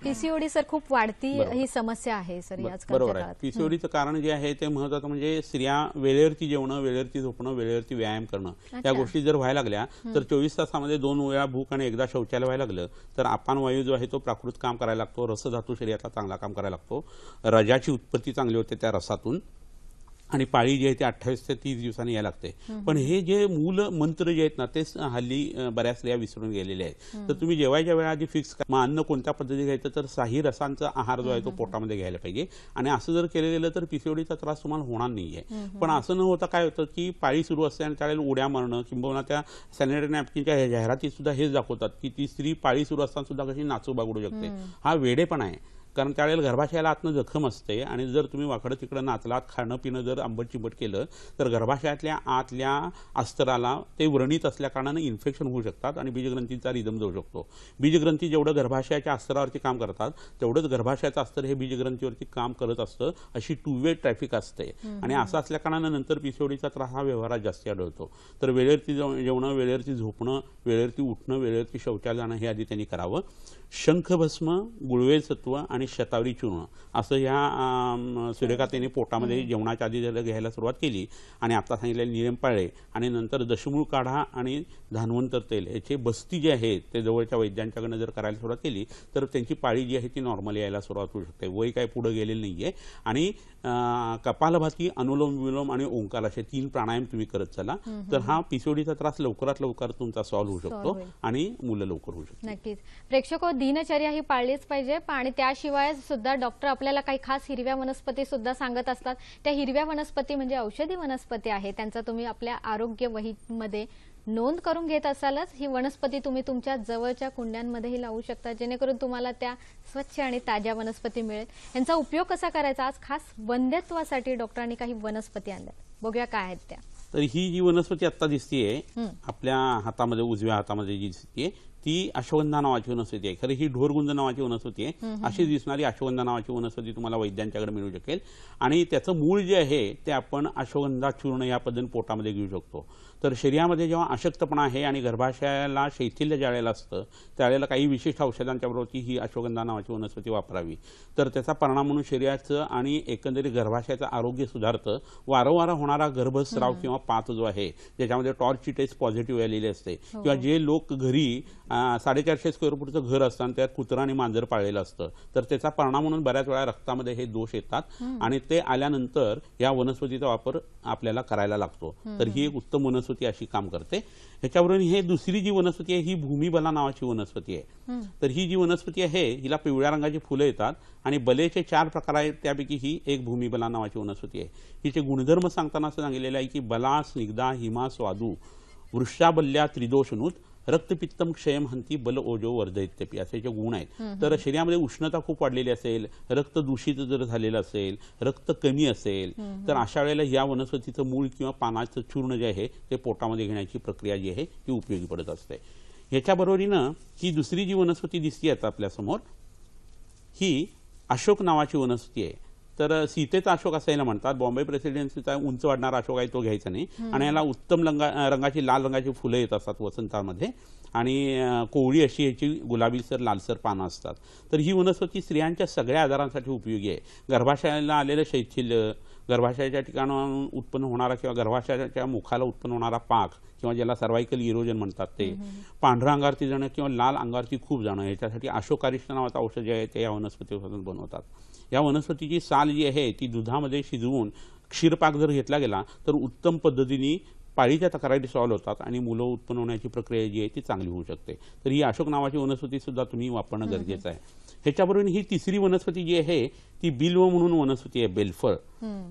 पीसीओडी सर खूप वाढती ही समस्या आहे सर बरोबर आहे पीसीओडीचं कारण जे आहे ते महत्वाचं म्हणजे स्त्रिया वेळेवरती जेवण वेळेवरती झोपणं वेळेवरती व्यायाम करणं या गोष्टी जर व्हायला लागल्या तर चोवीस तासामध्ये दोन वेळा भूक आणि एकदा शौचालय व्हायला लागलं तर आपण वायू जो आहे तो प्राकृत काम करायला लागतो रस धातू शरीराचा चांगला काम करायला लागतो रजाची उत्पत्ती चांगली होते त्या रसातून आणि पाळी जी आहे ती अठ्ठावीस ते तीस दिवसांनी यायला लागते पण हे जे मूल मंत्र जे आहेत ना तेच हल्ली बऱ्याच स्त्रिया विसरून गेलेले आहेत तर तुम्ही ज्या वेळा आधी फिक्स मग अन्न कोणत्या पद्धतीने घ्यायचं तर साही रसांचा आहार जो आहे तो पोटामध्ये घ्यायला पाहिजे आणि असं जर केलं गेलं तर पिसवडीचा त्रास तुम्हाला होणार नाहीये पण असं न होता काय होतं की पाळी सुरू असते आणि त्यावेळेला उड्या मारणं किंबहुना त्या सॅनिटरी नॅपकिनच्या जाहिरातीत सुद्धा हेच दाखवतात की ती स्त्री पाळी सुरू असताना सुद्धा कशी नाचू बागडू शकते हा वेडेपण आहे कारण त्यावेळेला गर्भाशयाला आतनं जखम असते आणि जर तुम्ही वाकडं तिकडं नाचलात खाणं पिणं जर आंबट चिंबट केलं तर गर्भाशयातल्या आतल्या अस्तराला ते व्रणित असल्याकारणानं इन्फेक्शन होऊ शकतात आणि बीजग्रंथींचा रिदम जाऊ शकतो बीजग्रंथी जेवढं गर्भाशयाच्या अस्तरावरती काम करतात तेवढंच गर्भाशयाचं अस्तर हे बीजग्रंथीवरती काम करत असतं अशी टू वे ट्रॅफिक असते आणि असं असल्याकारणानं नंतर पिसोडीचा त्रास हा व्यवहारात जास्त आढळतो तर वेळेवरती जेवणं वेळेवरती झोपणं वेळेवरती उठणं वेळेवरती शौचालय जाणं हे आधी त्यांनी करावं शंखभस्म गुळवे सत्व आणि शतावरी चूर्ण असं ह्या सूर्यकातेने पोटामध्ये जेवणाच्या आधी त्याला घ्यायला सुरुवात केली आणि आता सांगितलेले पाळे आणि नंतर दशमूळ काढा आणि धानवंतर तेल याचे बस्ती जे आहेत ते जवळच्या वैद्यांच्याकडनं जर करायला सुरुवात केली तर त्यांची पाळी जी आहे ती नॉर्मल यायला सुरुवात होऊ शकते वय काय पुढे गेलेलं नाहीये आणि कपालभाती अनुलोम विलोम आणि ओंकार असे तीन प्राणायाम तुम्ही करत चला तर हा पिसोडीचा त्रास लवकरात लवकर तुमचा सॉल्व्ह होऊ शकतो आणि मुलं लवकर होऊ शकतो नक्कीच प्रेक्षक हो, दिनचर्या ही पाळलीच पाहिजे आणि त्याशिवाय सुद्धा डॉक्टर आपल्याला काही खास हिरव्या वनस्पती सुद्धा सांगत असतात त्या हिरव्या वनस्पती म्हणजे औषधी वनस्पती आहे त्यांचा तुम्ही आपल्या आरोग्य वहीमध्ये नोंद करून घेत असालच ही वनस्पती तुम्ही तुमच्या जवळच्या कुंड्यांमध्येही लावू शकता जेणेकरून तुम्हाला त्या स्वच्छ आणि ताज्या वनस्पती मिळेल यांचा उपयोग कसा करायचा आज खास वंद्यत्वासाठी डॉक्टरांनी काही वनस्पती आणल्या बघूया काय आहेत त्या तर ही जी वनस्पती आता दिसतीये आपल्या हातामध्ये उजव्या हातामध्ये जी दिसतीये ती अश्वगंधा नावाची वनस्पती आहे खरं ही ढोरगुंज नावाची वनस्पती आहे अशी दिसणारी अश्वगंधा नावाची वनस्पती तुम्हाला वैद्यांच्याकडे मिळू शकेल आणि त्याचं मूळ जे आहे ते आपण अश्वगंधा चूर्ण या पद्धतीने पोटामध्ये घेऊ शकतो तर शरीरामध्ये जेव्हा अशक्तपणा आहे आणि गर्भाशयाला शैथिल्य वेळेला असतं त्यावेळेला काही विशिष्ट औषधांच्या बरोबरची ही अश्वगंधा नावाची वनस्पती वापरावी तर त्याचा परिणाम म्हणून शरीराचं आणि एकंदरीत गर्भाशयाचं आरोग्य सुधारतं वारंवार होणारा गर्भस्राव किंवा पाच जो आहे ज्याच्यामध्ये टॉर्चची टेस्ट पॉझिटिव्ह आलेली असते हो. किंवा जे लोक घरी साडेचारशे स्क्वेअर फूटचं घर असतं त्यात कुत्रा आणि मांजर पाळलेलं असतं तर त्याचा परिणाम म्हणून बऱ्याच वेळा रक्तामध्ये हे दोष येतात आणि ते आल्यानंतर या वनस्पतीचा वापर आपल्याला करायला लागतो तर ही एक उत्तम वनस्पती वनस्पती अशी काम करते ह्याच्यावरून हे दुसरी जी वनस्पती आहे ही भूमिबला नावाची वनस्पती आहे तर ही जी वनस्पती आहे हिला पिवळ्या रंगाची फुलं येतात आणि बलेचे चार प्रकार आहेत त्यापैकी ही एक भूमिबला नावाची वनस्पती आहे हिचे गुणधर्म सांगताना असं सांगितलेलं आहे की बला स्निग्धा हिमा स्वादू वृषाबल्या त्रिदोषनुत रक्तपित्तम क्षयम हंती बल ओजो वर्धयत्यपी असे जे गुण आहेत तर शरीरामध्ये उष्णता खूप वाढलेली असेल रक्त दूषित जर झालेलं असेल रक्त कमी असेल तर अशा वेळेला या वनस्पतीचं मूळ किंवा पानाचं चूर्ण जे आहे ते पोटामध्ये घेण्याची प्रक्रिया जी आहे ती उपयोगी पडत असते ह्याच्याबरोबरीनं ही दुसरी जी वनस्पती दिसते आता आपल्यासमोर ही अशोक नावाची वनस्पती आहे तर सीतेचा अशोक असायला म्हणतात बॉम्बे प्रेसिडेन्सीचा उंच वाढणारा अशोक आहे तो घ्यायचा नाही आणि याला उत्तम रंगा रंगाची लाल रंगाची फुलं येत असतात वसंतामध्ये आणि कोवळी अशी याची गुलाबीसर लालसर पानं असतात तर ही वनस्पती स्त्रियांच्या सगळ्या आजारांसाठी उपयोगी आहे गर्भाशयाला आलेलं शैथिल्य गर्भाशयाच्या ठिकाणाहून उत्पन्न होणारा किंवा गर्भाशयाच्या मुखाला उत्पन्न होणारा पाक किंवा ज्याला सर्वायकल इरोजन म्हणतात ते पांढरा अंगारती जाणं किंवा लाल अंगारती खूप जाणं याच्यासाठी अशोकारिष्ट नावाचं औषध जे आहे ते या वनस्पतीपासून बनवतात या वनस्पतीची साल जी आहे ती दुधामध्ये शिजवून क्षीरपाक जर घेतला गेला तर उत्तम पद्धतीने पाळीच्या तक्रारी सॉल्व्ह होतात आणि मुलं उत्पन्न होण्याची प्रक्रिया जी आहे ती चांगली होऊ शकते तर ही अशोक नावाची वनस्पती सुद्धा तुम्ही वापरणं गरजेचं आहे ह्याच्याबरोबर ही तिसरी वनस्पती जी आहे ती बिल्व म्हणून वनस्पती आहे बेलफळ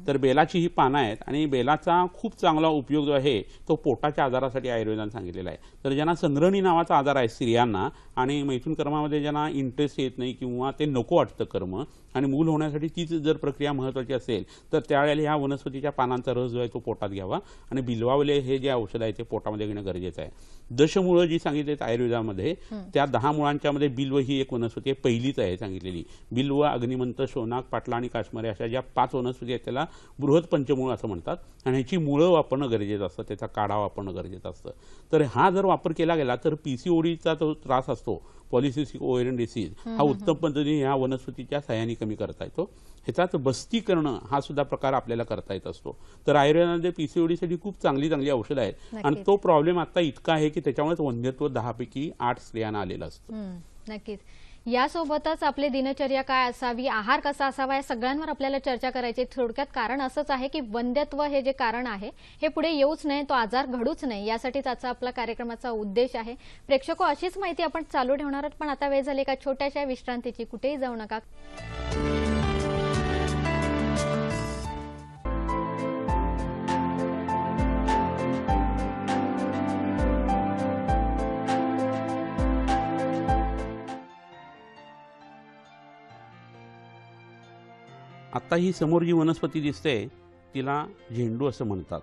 तर बेलाची ही पानं आहेत आणि बेलाचा खूप चांगला उपयोग जो आहे तो पोटाच्या आजारासाठी आयुर्वेदानं सांगितलेला आहे तर ज्यांना संग्रहणी नावाचा आजार आहे स्त्रियांना आणि मैथून कर्मामध्ये ज्यांना इंटरेस्ट येत नाही किंवा ते नको वाटतं कर्म आणि मूल होण्यासाठी तीच जर प्रक्रिया महत्वाची असेल तर त्यावेळेला ह्या वनस्पतीच्या पानांचा रस जो आहे तो पोटात घ्यावा आणि बिलवावले हे जे औषध आहे ते पोटामध्ये घेणं गरजेचं आहे दशमुळं जी सांगितली आयुर्वेदामध्ये त्या दहा मुळांच्यामध्ये बिल्व ही एक वनस्पती आहे पहिलीच आहे सांगितलेली बिल्व अग्निमंत सोना नाग पाटला आणि काश्मारे अशा ज्या पाच वनस्पती आहेत त्याला बृहत पंचमूळ असं म्हणतात आणि ह्याची मुळं वापरणं गरजेचं असतं त्याचा काढा वापरणं गरजेचं असतं तर हा जर वापर केला गेला तर पीसीओडीचा जो त्रास असतो पॉलिसिसिक ओरियन डिसीज हा उत्तम पद्धतीने ह्या वनस्पतीच्या सहाय्याने कमी करता येतो ह्याचाच बस्ती करणं हा सुद्धा प्रकार आपल्याला करता येत असतो तर आयुर्वेदामध्ये साठी खूप चांगली चांगली औषधं आहेत आणि तो प्रॉब्लेम आता इतका आहे की त्याच्यामुळेच वंध्यत्व दहापैकी आठ स्त्रियांना आलेलं असतं नक्कीच यासोबतच आपली दिनचर्या काय असावी आहार कसा असावा या सगळ्यांवर आपल्याला चर्चा करायची थोडक्यात कारण असंच आहे की वंद्यत्व हे जे कारण आहे हे पुढे येऊच नाही तो आजार घडूच नाही यासाठी त्याचा आपला कार्यक्रमाचा उद्देश आहे प्रेक्षको अशीच माहिती आपण चालू ठेवणार आहोत पण आता वेळ झाली एका छोट्याशा विश्रांतीची कुठेही जाऊ नका आत्ता ही समोर जी वनस्पती दिसते तिला झेंडू असं म्हणतात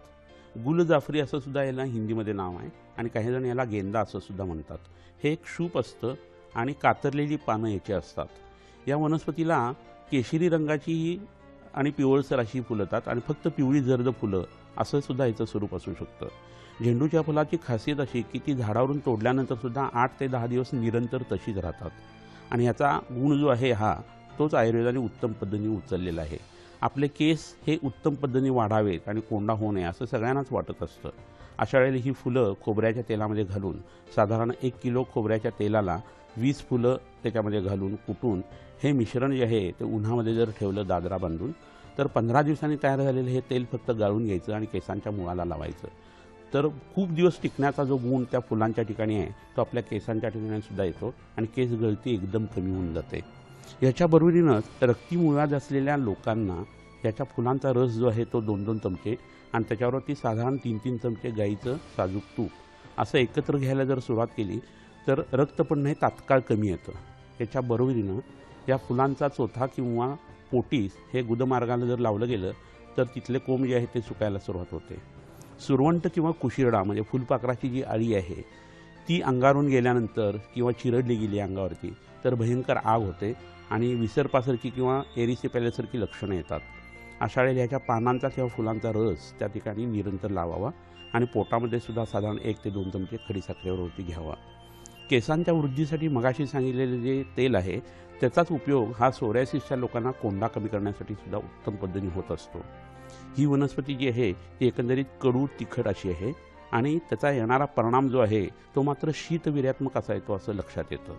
गुलजाफरी असं सुद्धा याला हिंदीमध्ये नाव आहे आणि काही जण याला गेंदा असं सुद्धा म्हणतात हे एक शूप असतं आणि कातरलेली पानं याची असतात या वनस्पतीला केशरी रंगाची ही आणि पिवळसर अशी फुलतात आणि फक्त पिवळी जर्द फुलं असं सुद्धा याचं स्वरूप असू शकतं झेंडूच्या फुलाची खासियत अशी की ती झाडावरून तोडल्यानंतर सुद्धा आठ ते दहा दिवस निरंतर तशीच राहतात आणि याचा गुण जो आहे हा तोच आयुर्वेदाने उत्तम पद्धतीने उचललेला आहे आपले केस हे उत्तम पद्धतीने वाढावेत आणि कोंडा होऊ नये असं सगळ्यांनाच वाटत असतं अशा वेळेला ही फुलं खोबऱ्याच्या तेलामध्ये घालून साधारण एक किलो खोबऱ्याच्या तेलाला वीस फुलं त्याच्यामध्ये घालून कुटून हे मिश्रण जे आहे ते उन्हामध्ये जर ठेवलं दादरा बांधून तर पंधरा दिवसांनी तयार झालेलं हे तेल फक्त गाळून घ्यायचं आणि केसांच्या मुळाला लावायचं तर खूप दिवस टिकण्याचा जो गुण त्या फुलांच्या ठिकाणी आहे तो आपल्या केसांच्या ठिकाणी सुद्धा येतो आणि केस गळती एकदम कमी होऊन जाते रक्ती मुळात असलेल्या लोकांना त्याच्या फुलांचा रस जो आहे तो दोन दोन चमचे आणि त्याच्यावरती साधारण तीन तीन चमचे गाईचं साजूक तूप असं एकत्र घ्यायला जर सुरुवात केली तर रक्तपण हे तात्काळ कमी येतं त्याच्या बरोबरीनं या फुलांचा चोथा किंवा पोटीस हे गुदमार्गाला जर लावलं गेलं तर तिथले कोंब जे आहे ते सुकायला सुरुवात होते सुरवंट किंवा कुशिरडा म्हणजे फुलपाखराची जी आळी आहे ती अंगारून गेल्यानंतर किंवा चिरडली गेली अंगावरती तर भयंकर आग होते आणि विसरपासारखी किंवा एरिसी पॅलेसारखी लक्षणं येतात अशा वेळेला ह्याच्या पानांचा किंवा फुलांचा रस त्या ठिकाणी निरंतर लावावा आणि पोटामध्ये सुद्धा साधारण एक ते दोन चमचे खडीसाखरेवरती घ्यावा केसांच्या वृद्धीसाठी मगाशी सांगितलेले जे तेल आहे त्याचाच उपयोग हा सोऱ्यासिसच्या लोकांना कोंडा कमी करण्यासाठी सुद्धा उत्तम पद्धतीने होत असतो ही वनस्पती जी आहे ती एकंदरीत कडू तिखट अशी आहे आणि त्याचा येणारा परिणाम जो आहे तो मात्र शीतविर्यात्मक असा येतो असं लक्षात येतं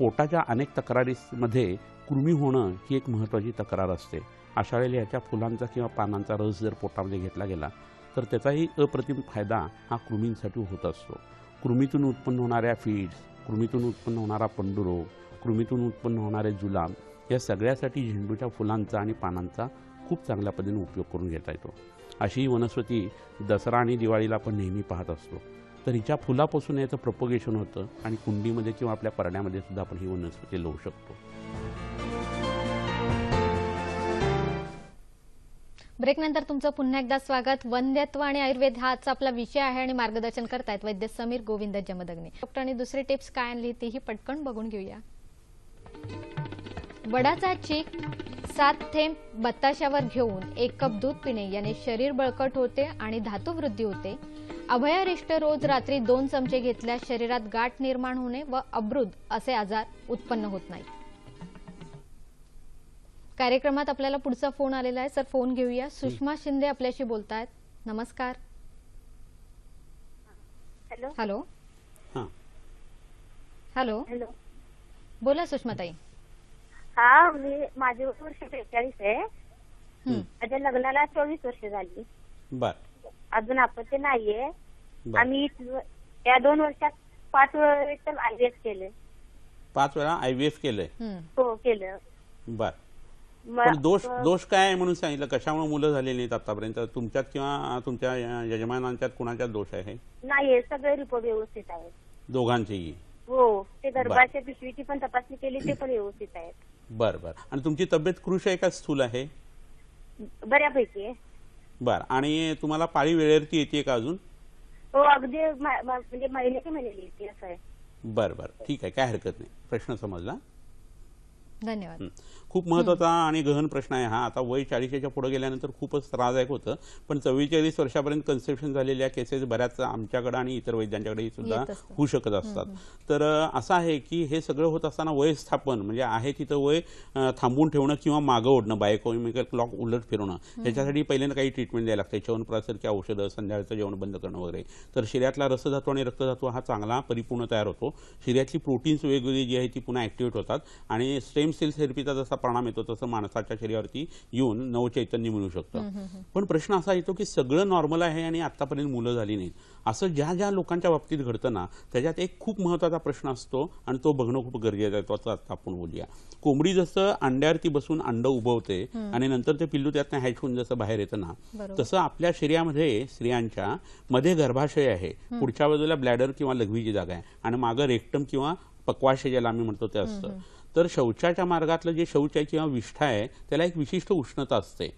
पोटाच्या अनेक तक्रारीमध्ये कृमी होणं ही एक महत्त्वाची तक्रार असते अशा वेळेला ह्याच्या फुलांचा किंवा पानांचा रस जर पोटामध्ये घेतला गेला तर त्याचाही अप्रतिम फायदा हा कृमींसाठी होत असतो कृमीतून उत्पन्न होणाऱ्या फीड्स कृमीतून उत्पन्न होणारा पंडुरोग कृमीतून उत्पन्न होणारे जुलाम या सगळ्यासाठी झेंडूच्या फुलांचा आणि पानांचा खूप चांगल्या पद्धतीने उपयोग करून घेता येतो अशी वनस्पती दसरा आणि दिवाळीला आपण नेहमी पाहत असतो तर हिच्या फुलापासून याचं प्रोपोगेशन होतं आणि कुंडीमध्ये किंवा आपल्या परण्यामध्ये सुद्धा आपण ही वनस्पती लावू शकतो ब्रेकनंतर तुमचं पुन्हा एकदा स्वागत वंद्यत्व आणि आयुर्वेद हा आजचा आपला विषय आहे आणि मार्गदर्शन करतायत वैद्य समीर गोविंद डॉक्टर आणि दुसरी टिप्स काय आणली ही पटकन बघून घेऊया वडाचा चीक सात थेंब बत्ताशावर घेऊन एक कप दूध पिणे याने शरीर बळकट होते आणि धातू वृद्धी होते अभयारिष्ट रोज रात्री दोन चमचे घेतल्यास शरीरात गाठ निर्माण होणे व अब्रुद असे आजार उत्पन्न होत नाही कार्यक्रमात आपल्याला पुढचा फोन आलेला आहे सर फोन घेऊया सुषमा शिंदे आपल्याशी बोलतायत नमस्कार हॅलो हॅलो हॅलो बोला सुषमाताई हा मी माझी वर्ष बेचाळीस आहे माझ्या लग्नाला चोवीस वर्ष झाली बर अजून आपत्ती नाहीये आम्ही या दोन वर्षात पाच वेळा आय केलंय केले पाच वेळा आय केलंय हो केलं बर दोष दोष काय आहे म्हणून सांगितलं कशामुळे मुलं झालेली नाहीत आतापर्यंत तुमच्यात किंवा तुमच्या यजमानांच्या यजमानांच्यात कुणाच्यात दोष आहे नाहीये सगळे रिपोर्ट व्यवस्थित आहेत दोघांचेही हो ते गर्भाच्या पिशवीची पण तपासणी केली ते पण व्यवस्थित आहेत बर बर आणि तुमची तब्येत कृष आहे का स्थूल आहे बऱ्यापैकी बर आणि तुम्हाला पाळी वेळेवरती येते का अजून हो अगदी म्हणजे महिन्याच्या येते असं आहे बर बर ठीक आहे काय हरकत नाही प्रश्न समजला धन्यवाद खूप महत्वाचा आणि गहन प्रश्न आहे हा आता वय चाळीसच्या पुढे गेल्यानंतर खूपच त्रासदायक होतं पण चव्वेचाळीस वर्षापर्यंत कन्सेप्शन झालेल्या केसेस बऱ्याच आमच्याकडे आणि इतर वैद्यांच्याकडे सुद्धा होऊ शकत असतात तर असं आहे की हे सगळं होत असताना वय स्थापन म्हणजे आहे तिथं वय थांबून ठेवणं किंवा मागं ओढणं बायोकेमिकल क्लॉक उलट फिरवणं त्याच्यासाठी पहिल्यांदा काही ट्रीटमेंट द्यायला लागते चवनप्रासारखी औषधं संध्याकाळचं जेवण बंद करणं वगैरे तर शरीरातला रसधातू आणि रक्तधातू हा चांगला परिपूर्ण तयार होतो शरीरातली प्रोटीन्स वेगवेगळी जी आहे ती पुन्हा ॲक्टिवेट होतात आणि स्टेम स्टेमसेल थेरपीचा जसा परिणाम येतो तसं माणसाच्या शरीरावरती येऊन नवचैतन्य मिळू शकतं पण प्रश्न असा येतो की सगळं नॉर्मल आहे आणि आतापर्यंत मुलं झाली नाहीत असं ज्या ज्या लोकांच्या बाबतीत घडतं ना त्याच्यात एक खूप महत्वाचा प्रश्न असतो आणि तो बघणं खूप गरजेचं आहे त्याचं आता आपण बोलूया कोंबडी जसं अंड्यावरती बसून अंड उभवते आणि नंतर ते पिल्लू त्यातनं हॅच होऊन जसं बाहेर येतं ना तसं आपल्या शरीरामध्ये स्त्रियांच्या मध्ये गर्भाशय आहे पुढच्या बाजूला ब्लॅडर किंवा लघवीची जागा आहे आणि मागं रेक्टम किंवा पक्वाशय ज्याला आम्ही म्हणतो ते असतं तर शौचाच्या मार्गातलं जे शौच आहे किंवा विष्ठा आहे त्याला एक विशिष्ट उष्णता असते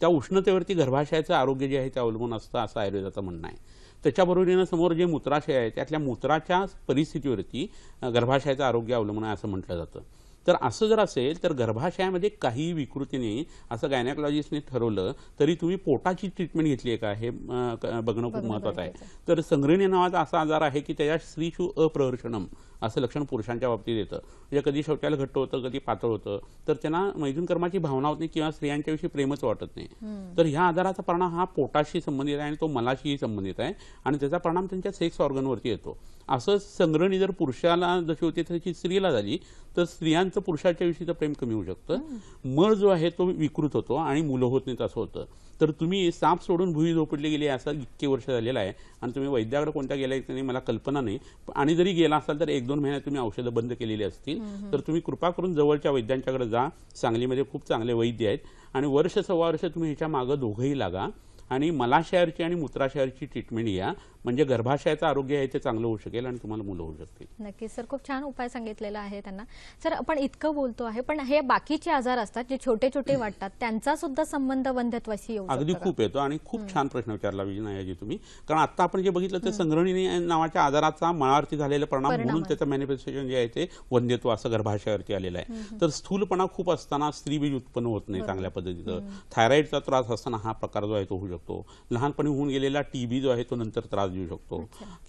त्या उष्णतेवरती गर्भाशयाचं आरोग्य जे आहे ते अवलंबून असतं असं आयुर्वेदाचं म्हणणं आहे त्याच्याबरोबरीनं समोर जे मूत्राशय आहे त्यातल्या मूत्राच्या परिस्थितीवरती गर्भाशयाचं आरोग्य अवलंबून आहे असं म्हटलं जातं तर असं जर असेल तर गर्भाशयामध्ये काही विकृती नाही असं गायनॅकॉलॉजिस्टने ठरवलं तरी तुम्ही पोटाची ट्रीटमेंट घेतली आहे का हे बघणं खूप महत्त्वाचं आहे तर संग्रहिणी नावाचा असा आजार आहे की त्याच्या स्त्रीशू अप्रहर्षणम असं लक्षण पुरुषांच्या बाबतीत येतं म्हणजे कधी शौचाला घट्ट होतं कधी पातळ होतं तर त्यांना मैथून कर्माची भावना होत नाही किंवा स्त्रियांच्याविषयी प्रेमच वाटत नाही तर ह्या आजाराचा परिणाम हा पोटाशी संबंधित आहे आणि तो मलाशीही संबंधित आहे आणि त्याचा परिणाम त्यांच्या सेक्स ऑर्गनवरती येतो असं संग्रहणी जर पुरुषाला जशी होती तशी स्त्रीला झाली तर स्त्रियांचं पुरुषाच्या विषयीचं प्रेम कमी होऊ शकतं मळ जो आहे तो विकृत होतो आणि मुलं होत नाहीत असं होतं तर तुम्ही साप सोडून भुई झोपडले गेली असं इतके वर्ष झालेलं आहे आणि तुम्ही वैद्याकडे कोणत्या गेला नाही मला कल्पना नाही आणि जरी गेला असाल तर एक दोन महिन्यात तुम्ही औषधं बंद केलेली असतील तर तुम्ही कृपा करून जवळच्या वैद्यांच्याकडे जा सांगलीमध्ये खूप चांगले वैद्य आहेत आणि वर्ष सव्वा वर्ष तुम्ही ह्याच्या मागं दोघंही लागा आणि मला आणि मूत्रा ट्रीटमेंट घ्या म्हणजे गर्भाशयाचं आरोग्य आहे ते चांगलं होऊ शकेल आणि तुम्हाला मुलं होऊ शकतील नक्की सर खूप छान उपाय सांगितलेला आहे त्यांना सर आपण इतकं बोलतो आहे पण हे बाकीचे आजार असतात जे छोटे छोटे वाटतात त्यांचा सुद्धा संबंध वंध्यत्वाशी अगदी खूप येतो आणि खूप छान प्रश्न विचारला विजय तुम्ही कारण आता आपण जे बघितलं ते संग्रहणी नावाच्या आजाराचा मळावरती झालेला परिणाम म्हणून त्याचं मॅनिफेस्टेशन जे आहे ते वंध्यत्व असं गर्भाशयावरती आलेलं आहे तर स्थूलपणा खूप असताना स्त्रीबीज उत्पन्न होत नाही चांगल्या पद्धतीचं थायरॉईडचा त्रास असताना हा प्रकार जो आहे तो होऊ शकतो लहानपणी होऊन गेलेला टीबी जो आहे तो नंतर त्रास त्रास शकतो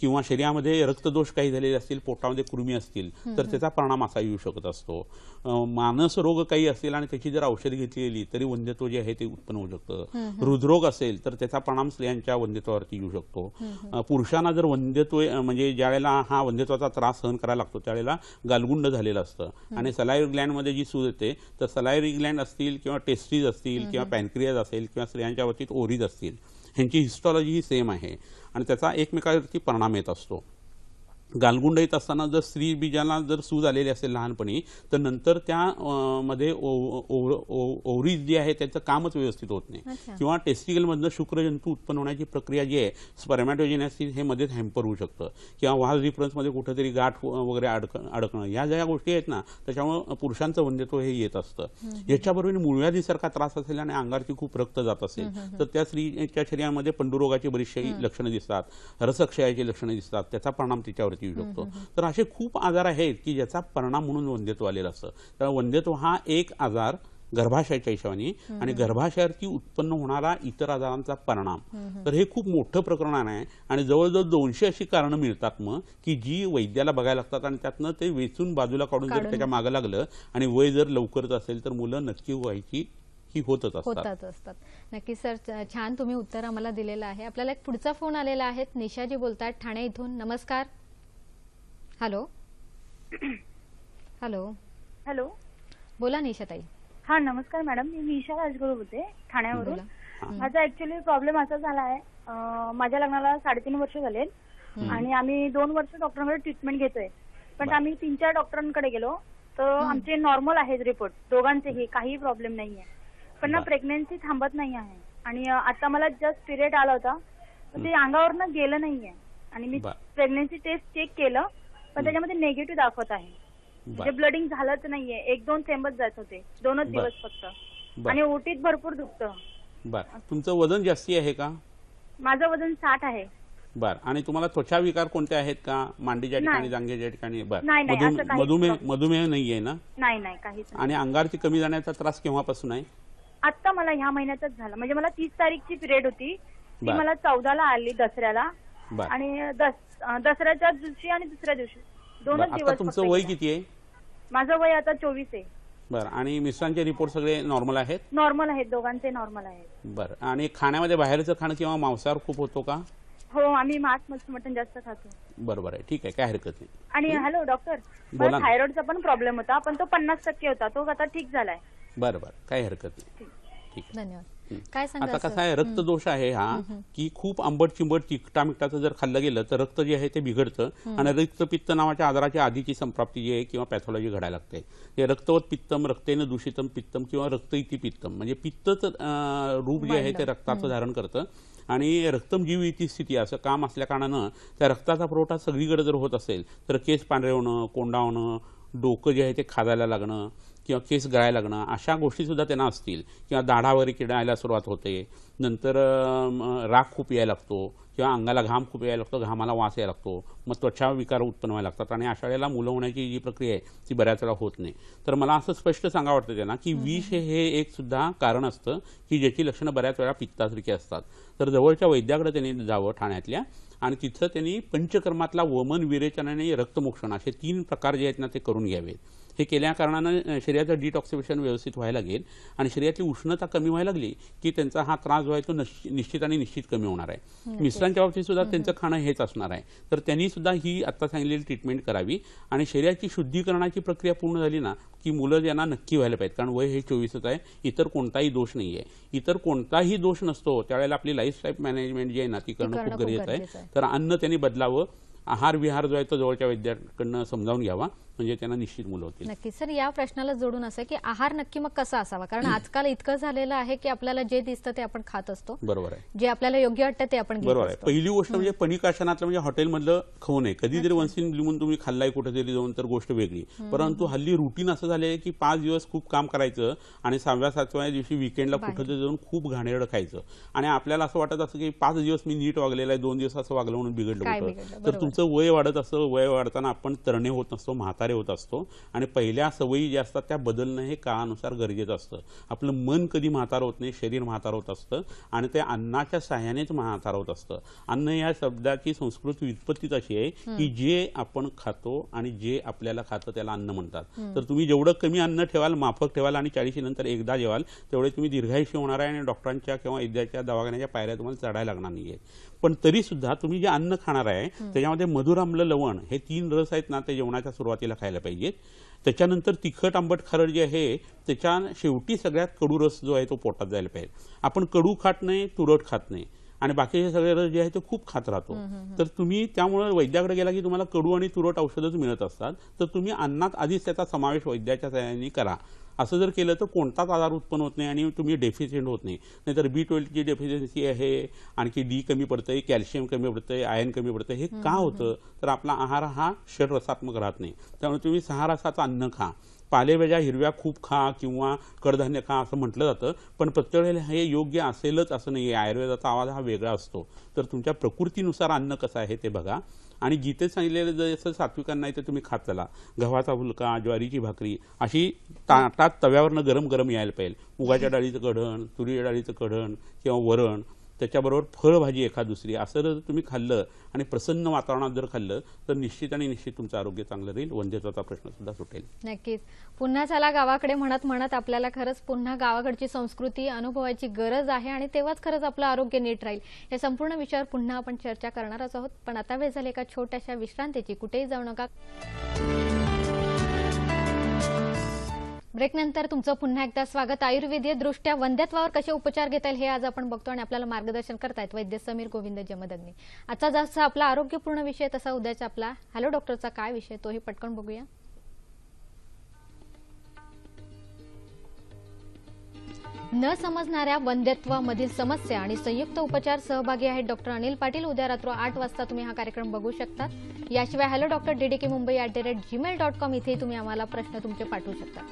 किंवा शरीरामध्ये रक्तदोष काही झालेले असतील पोटामध्ये कृमी असतील तर त्याचा परिणाम असा येऊ शकत असतो मानस रोग काही असतील आणि त्याची जर औषध घेतलेली तरी वंध्यत्व जे आहे ते उत्पन्न होऊ शकतं हृदरोग असेल तर त्याचा परिणाम स्त्रियांच्या वंध्यत्वावरती येऊ शकतो पुरुषांना जर वंध्यत्व म्हणजे वेळेला हा वंध्यत्वाचा त्रास सहन करायला लागतो त्यावेळेला गालगुंड झालेलं असतं आणि सलायरी ग्लँडमध्ये जी सूज येते तर सलायरी ग्लँड असतील किंवा टेस्टीज असतील किंवा पॅनक्रियाज असेल किंवा स्त्रियांच्या वरती ओरीज असतील ह्यांची हिस्टॉलॉजी ही सेम आहे आणि त्याचा एकमेकावरती परिणाम येत असतो गालगुंड येत असताना जर स्त्री बीजाला जर सूज आलेली असेल लहानपणी तर नंतर त्या मध्ये ओव्हरीज जे आहे त्याचं कामच व्यवस्थित होत नाही किंवा टेस्टिकलमधनं शुक्रजंतू उत्पन्न होण्याची प्रक्रिया जी आहे स्पर्मॅटोजेनॅसिस हे मध्येच हॅम्पर होऊ शकतं किंवा वाज रिफरन्समध्ये कुठेतरी गाठ वगैरे अडक अडकणं या ज्या गोष्टी आहेत ना त्याच्यामुळं पुरुषांचं वंध्यत्व हे येत असतं याच्याबरोबर मुळव्याधीसारखा त्रास असेल आणि अंगारची खूप रक्त जात असेल तर त्या स्त्रीच्या शरीरामध्ये पंडुरोगाची बरीचशी लक्षणं दिसतात रसक्षयाची लक्षणं दिसतात त्याचा परिणाम तिच्यावरती शकतो तर असे खूप आजार आहेत की ज्याचा परिणाम म्हणून वंध्यत्व आलेला असतं तर वंध्यत्व हा एक आजार गर्भाशयाच्या हिशोबाने आणि गर्भाशयावरती उत्पन्न होणारा इतर आजारांचा परिणाम तर हे खूप मोठं प्रकरण आहे आणि जवळजवळ दोनशे अशी कारणं मिळतात मग की जी वैद्याला बघायला लागतात आणि त्यातनं ते वेचून बाजूला काढून जर त्याच्या मागं लागलं आणि वय जर लवकरच असेल तर मुलं नक्की व्हायची ही होतच असतात नक्की सर छान तुम्ही उत्तर आम्हाला दिलेलं आहे आपल्याला एक पुढचा फोन आलेला आहे निशाजी बोलतात ठाणे इथून नमस्कार हॅलो हॅलो हॅलो बोला निशाताई हा नमस्कार मॅडम मी निशा राजगुरू बोलते ठाण्यावरून माझा ऍक्च्युली प्रॉब्लेम असा झाला आहे माझ्या लग्नाला साडेतीन वर्ष झाले आणि आम्ही दोन वर्ष डॉक्टरांकडे ट्रीटमेंट घेतोय पण आम्ही तीन चार डॉक्टरांकडे गेलो तर आमचे नॉर्मल आहेत रिपोर्ट दोघांचेही काही प्रॉब्लेम नाही आहे पण ना प्रेग्नेन्सी थांबत नाही आहे आणि आता मला जस्ट पिरियड आला होता ते अंगावर ना गेलं नाहीये आणि मी प्रेग्नेन्सी टेस्ट चेक केलं पण त्याच्यामध्ये नेगेटिव्ह दाखवत आहे म्हणजे ब्लडिंग झालंच नाहीये एक दोन थेंबच जात होते दोनच दिवस फक्त आणि ओटीत भरपूर दुखत बर तुमचं वजन जास्ती आहे का माझं वजन साठ आहे बर आणि तुम्हाला त्वचा विकार कोणते आहेत का मांडीच्या ठिकाणी जांघेच्या ठिकाणी बर मधुमेह मधुमेह नाहीये ना नाही नाही काहीच आणि अंगारची कमी जाण्याचा त्रास केव्हापासून आहे आता मला ह्या महिन्यातच झाला म्हणजे मला तीस तारीखची पिरियड होती ती मला चौदाला आली दसऱ्याला आणि दसऱ्याच्या दिवशी आणि दुसऱ्या दिवशी दोनच दिवस तुमचं वय किती आहे माझं वय आता चोवीस आहे बरं आणि मिस्टरांचे रिपोर्ट सगळे नॉर्मल आहेत नॉर्मल आहेत दोघांचे नॉर्मल आहेत बरं आणि खाण्यामध्ये बाहेरचं खाणं किंवा मांसाहार खूप होतो का हो आम्ही मांस मस्त मटण जास्त खातो बरोबर आहे ठीक आहे काय हरकत नाही आणि हॅलो डॉक्टर थायरॉइडचा पण प्रॉब्लेम होता पण तो पन्नास टक्के होता तो आता ठीक झालाय बरं बरं काही हरकत नाही ठीक आहे धन्यवाद आता कसं आहे दोष आहे हा की खूप आंबट चिंबट चिकटा मिकटाचं जर खाल्लं गेलं तर रक्त जे आहे ते बिघडतं आणि रक्तपित्त नावाच्या आजाराच्या आधीची संप्राप्ती जी आहे किंवा पॅथॉलॉजी घडायला लागते हे रक्तवत पित्तम रक्तेनं दूषितम पित्तम किंवा रक्त इति पित्तम म्हणजे पित्तच रूप जे आहे ते रक्ताचं धारण करतं आणि रक्तमजीव जीवीची स्थिती असं काम असल्या कारणानं त्या रक्ताचा पुरवठा सगळीकडे जर होत असेल तर केस पांढरे होणं कोंडा होणं डोकं जे आहे ते खाजायला लागणं किंवा केस गळायला लागणं अशा गोष्टीसुद्धा त्यांना असतील किंवा दाढा वगैरे किडायला सुरुवात होते नंतर राख खूप यायला लागतो किंवा अंगाला घाम खूप यायला लागतो घामाला वास यायला लागतो मग त्वचा विकार उत्पन्न व्हायला लागतात आणि अशा वेळेला मुलं होण्याची जी प्रक्रिया आहे ती बऱ्याच वेळा होत नाही तर मला असं स्पष्ट सांगा वाटतं त्यांना की विष हे एक सुद्धा कारण असतं की ज्याची लक्षणं बऱ्याच वेळा पित्तासारखी असतात तर जवळच्या वैद्याकडे त्यांनी जावं ठाण्यातल्या आणि तिथं त्यांनी पंचकर्मातला वमन विरेचन आणि रक्तमोक्षण असे तीन प्रकार जे आहेत ना ते करून घ्यावेत हे केल्या कारणानं शरीराचं डिटॉक्सिफिकेशन व्यवस्थित व्हायला लागेल आणि शरीरातली उष्णता कमी व्हायला लागली की त्यांचा हा त्रास जो आहे तो निश्चित आणि निश्चित कमी होणार आहे मिश्रांच्या बाबतीत सुद्धा त्यांचं खाणं हेच असणार आहे तर त्यांनी सुद्धा ही आता सांगितलेली ट्रीटमेंट करावी आणि शरीराची शुद्धीकरणाची प्रक्रिया पूर्ण झाली ना की मुलं यांना नक्की व्हायला पाहिजेत कारण वय हे चोवीसच आहे इतर कोणताही दोष नाही आहे इतर कोणताही दोष नसतो त्यावेळेला आपली लाईफस्टाईल मॅनेजमेंट जी आहे ना ती करणं खूप गरजेचं आहे तर अन्न त्यांनी बदलावं आहार विहार जो आहे तो जवळच्या वैद्याकडनं समजावून घ्यावा म्हणजे त्यांना निश्चित मुलं होती नक्की सर या प्रश्नाला जोडून असं की आहार नक्की मग कसा असावा कारण आजकाल इतकं झालेलं आहे की आपल्याला जे दिसतं ते आपण खात असतो बरोबर आहे जे आपल्याला योग्य वाटतं ते आपण बरोबर आहे पहिली गोष्ट म्हणजे पनिकाशनातलं म्हणजे हॉटेलमधलं खाऊ नये कधी जरी लिहून तुम्ही खाल्लाय कुठेतरी जाऊन तर गोष्ट वेगळी परंतु हल्ली रुटीन असं आहे की पाच दिवस खूप काम करायचं आणि सहाव्या सातव्या दिवशी विकेंडला कुठेतरी जाऊन खूप घाणेरडं खायचं आणि आपल्याला असं वाटत असं की पाच दिवस मी नीट वागलेलं आहे दोन दिवस असं वागलं म्हणून बिघडलं होतं तर तुमचं वय वाढत असं वय वाढताना आपण तरणे होत नसतो म्हातार होत असतो आणि पहिल्या सवयी ज्या असतात त्या बदलणं हे काळानुसार गरजेचं असतं आपलं मन कधी म्हातार होत नाही शरीर म्हातार होत असतं आणि ते अन्नाच्या सहाय्यानेच म्हातार होत असतं अन्न या शब्दाची संस्कृत व्युत्पत्तीच अशी आहे की जे आपण खातो आणि जे आपल्याला खातं त्याला अन्न म्हणतात तर तुम्ही जेवढं कमी अन्न ठेवाल माफक ठेवाल आणि चाळीशी नंतर एकदा जेवाल तेवढे तुम्ही दीर्घायुष्य होणार आहे आणि डॉक्टरांच्या किंवा वैद्याच्या दवाखान्याच्या पायऱ्या तुम्हाला चढायला लागणार नाहीये पण तरी सुद्धा तुम्ही जे अन्न खाणार आहे त्याच्यामध्ये मधुर आम्ल लवण हे तीन रस आहेत ना ते जेवणाच्या सुरुवातीला खायला पाहिजे त्याच्यानंतर तिखट आंबट खारट जे आहे त्याच्या शेवटी सगळ्यात कडू रस जो आहे तो पोटात जायला पाहिजे आपण कडू खात नाही तुरट खात नाही आणि बाकीचे सगळे रस जे आहे ते खूप खात राहतो तर तुम्ही त्यामुळे वैद्याकडे गेला की तुम्हाला कडू आणि तुरट औषधच मिळत असतात तर तुम्ही अन्नात आधीच त्याचा समावेश वैद्याच्या सहाय्याने करा असं जर केलं तर कोणताच आजार उत्पन्न होत नाही आणि तुम्ही डेफिशियंट होत नाही नाहीतर बी ट्वेल्वची डेफिशियन्सी आहे आणखी डी कमी पडतंय कॅल्शियम कमी पडतंय आयन कमी पडतंय हे का होतं तर आपला आहार हा षडरसात्मक राहत नाही त्यामुळे तुम्ही सहा रसाचं अन्न खा पालेभाज्या हिरव्या खूप खा किंवा कडधान्य खा असं म्हटलं जातं पण प्रत्येक हे योग्य असेलच असं नाही आहे आयुर्वेदाचा आवाज हा वेगळा असतो तर तुमच्या प्रकृतीनुसार अन्न कसं आहे ते बघा आणि जिथे सांगितलेलं जसं सात्विकांना नाही तर तुम्ही खात चला गव्हाचा फुलका ज्वारीची भाकरी अशी ताटात तव्यावरनं गरम गरम यायला पाहिजे मुगाच्या डाळीचं कढण तुरीच्या डाळीचं कढण किंवा वरण त्याच्याबरोबर फळभाजी एखाद दुसरी असं जर तुम्ही खाल्लं आणि प्रसन्न वातावरणात जर खाल्लं तर निश्चित आणि निश्चित तुमचं आरोग्य चांगलं राहील वंध्यत्वाचा प्रश्न सुद्धा सुटेल नक्कीच पुन्हा चला गावाकडे म्हणत म्हणत आपल्याला खरंच पुन्हा गावाकडची संस्कृती अनुभवायची गरज आहे आणि तेव्हाच खरंच आपलं आरोग्य नीट राहील या संपूर्ण विषयावर पुन्हा आपण चर्चा करणारच आहोत पण आता वेळ झाली एका छोट्याशा विश्रांतीची कुठेही जाऊ नका ब्रेकनंतर तुमचं पुन्हा एकदा स्वागत आयुर्वेदीय दृष्ट्या वंद्यत्वावर कसे उपचार घेता येईल हे आज आपण बघतो आणि आपल्याला मार्गदर्शन करतायत वैद्य समीर गोविंद जमदग्नी आजचा जसा आपला आरोग्यपूर्ण विषय तसा उद्याचा आपला हॅलो डॉक्टरचा काय विषय तोही पटकन बघूया न समजणाऱ्या वंद्यत्वामधील समस्या आणि संयुक्त उपचार सहभागी आहेत डॉक्टर अनिल पाटील उद्या रात्र आठ वाजता तुम्ही हा कार्यक्रम बघू शकता याशिवाय hello doctor DDK Mumbai at the rate Gmail dot com इथेही तुम्ही आम्हाला प्रश्न तुमचे पाठवू शकता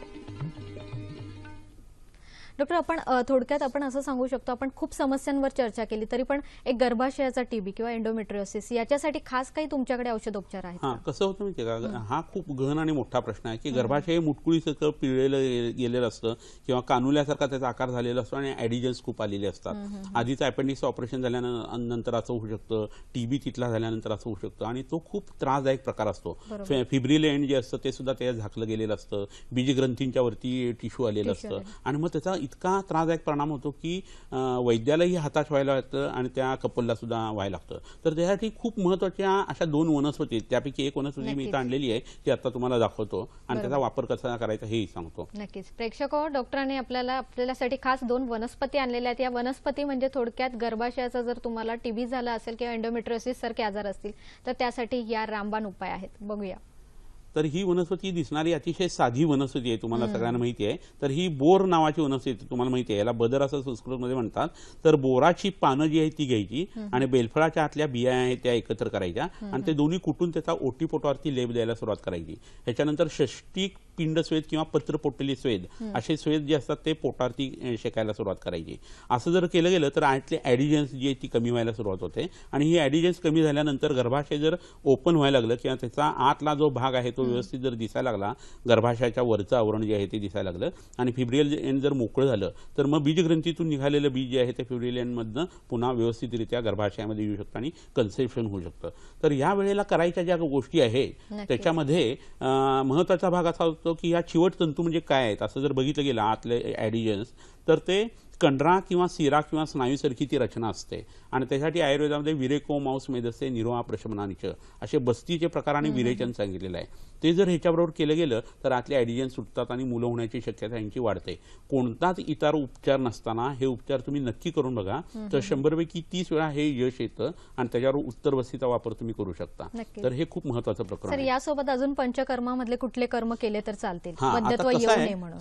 डॉक्टर आपण थोडक्यात आपण असं सांगू शकतो आपण खूप समस्यांवर चर्चा केली तरी पण एक गर्भाशयाचा टीबी किंवा एन्डोमेट्रिओसिस याच्यासाठी खास काही तुमच्याकडे औषधोपचार आहे कसं होतं माहिती का हा खूप गहन आणि मोठा प्रश्न आहे की गर्भाशय मुटकुळीसारखं पिळलेलं गेलेलं असतं किंवा कानुल्यासारखा त्याचा आकार झालेला असतो आणि ऍडिजन्स खूप आलेले असतात आधीच अपेंडिक्स ऑपरेशन झाल्यानंतर असं होऊ शकतं टीबी तिथला झाल्यानंतर असं होऊ शकतं आणि तो खूप त्रासदायक प्रकार असतो फिब्रिल एंड जे असतं ते सुद्धा त्याच्यात झाकलं गेलेलं असतं बीजग्रंथींच्या वरती टिश्यू आलेलं असतं आणि मग त्याचा इतका त्रासदायक परिणाम होतो की वैद्यालाही हाताश व्हायला लागतं आणि त्या कपलला सुद्धा व्हायला लागतं तर त्यासाठी खूप महत्वाच्या अशा दोन वनस्पती त्यापैकी एक वनस्पती मी इथं आणलेली आहे ती आता तुम्हाला दाखवतो आणि त्याचा वापर कसा करायचा हेही सांगतो नक्कीच प्रेक्षक हो, डॉक्टरांनी आपल्याला आपल्यासाठी खास दोन वनस्पती आणलेल्या आहेत या वनस्पती म्हणजे थोडक्यात गर्भाशयाचा जर तुम्हाला टीबी झाला असेल किंवा एंडोमेट्रोसिस सारखे आजार असतील तर त्यासाठी या रामबाण उपाय आहेत बघूया तर ही वनस्पती दिसणारी अतिशय साधी वनस्पती आहे तुम्हाला सगळ्यांना माहिती आहे तर ही बोर नावाची वनस्पती तुम्हाला माहिती आहे याला बदर असं संस्कृतमध्ये म्हणतात तर बोराची पानं जी आहे ती घ्यायची आणि बेलफळाच्या आतल्या बिया आहेत त्या एकत्र करायच्या आणि ते दोन्ही कुटून त्याचा ओटीपोटावरती लेप द्यायला सुरुवात करायची ह्याच्यानंतर षष्टी पिंड स्वेद किंवा पत्र स्वेद असे स्वेद जे असतात ते पोटावरती शेकायला सुरुवात करायची असं जर केलं गेलं तर आतले ऍडिजन्स जी आहे ती कमी व्हायला सुरुवात होते आणि ही ऍडिजन्स कमी झाल्यानंतर गर्भाशय जर ओपन व्हायला लागलं किंवा त्याचा आतला जो भाग आहे तो तो व्यवस्थित जर दिसायला लागला गर्भाशयाच्या वरचं आवरण जे आहे ते दिसायला लागलं आणि फिब्रियल एन जर मोकळं झालं तर मग बीजग्रंथीतून निघालेलं बीज जे आहे ते फिब्रियल मधून पुन्हा व्यवस्थितरित्या गर्भाशयामध्ये येऊ शकतं आणि कन्सेप्शन होऊ शकतं तर या वेळेला करायच्या ज्या गोष्टी आहेत त्याच्यामध्ये महत्वाचा भाग असा होतो की या चिवट तंतू म्हणजे काय आहेत असं जर बघितलं गेलं आतले ॲडिजन्स तर ते कंडरा किंवा सिरा किंवा स्नायूसारखी ती रचना असते आणि त्यासाठी आयुर्वेदामध्ये विरेको मांस मेदसे निरोहा प्रशमनांचे असे बस्तीचे प्रकार आणि विरेचन सांगितलेलं आहे ते जर ह्याच्याबरोबर केलं गेलं तर आतले ॲडिजन सुटतात आणि मुलं होण्याची शक्यता यांची वाढते कोणताच इतर उपचार नसताना हे उपचार तुम्ही नक्की करून बघा तर शंभरपैकी तीस वेळा हे यश येतं आणि त्याच्यावर उत्तर बस्तीचा वापर तुम्ही करू शकता तर हे खूप महत्वाचं प्रकरण यासोबत अजून पंचकर्मामधले कुठले कर्म केले तर चालतील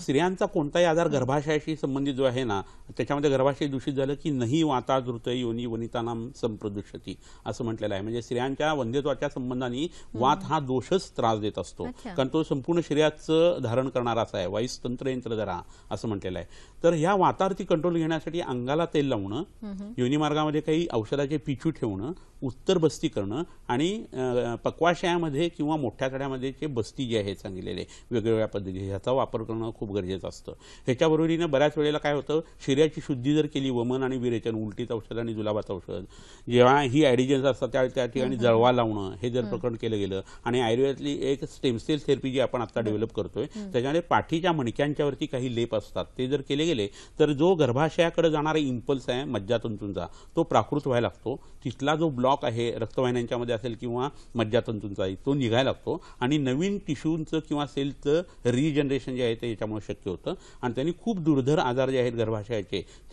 स्त्रियांचा कोणताही आजार गर्भाशयाशी संबंधित जो आहे ना त्याच्यामध्ये गर्भाशय दूषित झालं की नाही वातादृत योनी वनितानाम संप्रदूषती असं म्हटलेलं आहे म्हणजे स्त्रियांच्या वंध्यत्वाच्या संबंधाने वात हा दोषच त्रास देत असतो कारण तो संपूर्ण शरीराचं धारण करणारा असा आहे वाईस तंत्र यंत्र धरा असं म्हटलेलं आहे तर ह्या वातावरती कंट्रोल घेण्यासाठी अंगाला तेल लावणं मार्गामध्ये काही औषधाचे पिचू ठेवणं उत्तर बस्ती करणं आणि पक्वाशयामध्ये किंवा मोठ्या कड्यामध्ये जे बस्ती जे आहे सांगितलेले वेगवेगळ्या पद्धती ह्याचा वापर करणं खूप गरजेचं असतं ह्याच्याबरोबरीनं बऱ्याच वेळेला काय होतं वीर्याची शुद्धी जर केली वमन आणि विरेचन उलटीचं औषध आणि जुलाबाचं औषध जेव्हा ही ॲडिजन्स असतात त्या त्या ठिकाणी जळवा लावणं हे जर प्रकरण केलं गेलं आणि आयुर्वेदातली एक स्टेमसेल थेरपी जी आपण आता डेव्हलप करतोय त्याच्यामध्ये पाठीच्या मणक्यांच्यावरती काही लेप असतात ते जर केले गेले तर जो गर्भाशयाकडे जाणारा इम्पल्स आहे मज्जातंतूंचा तो प्राकृत व्हायला लागतो तिथला जो ब्लॉक आहे रक्तवाहिन्यांच्यामध्ये असेल किंवा मज्जातंतूंचा तो निघायला लागतो आणि नवीन टिश्यूंचं किंवा सेलचं रिजनरेशन जे आहे ते याच्यामुळे शक्य होतं आणि त्यांनी खूप दुर्धर आजार जे आहेत गर्भाशयाचे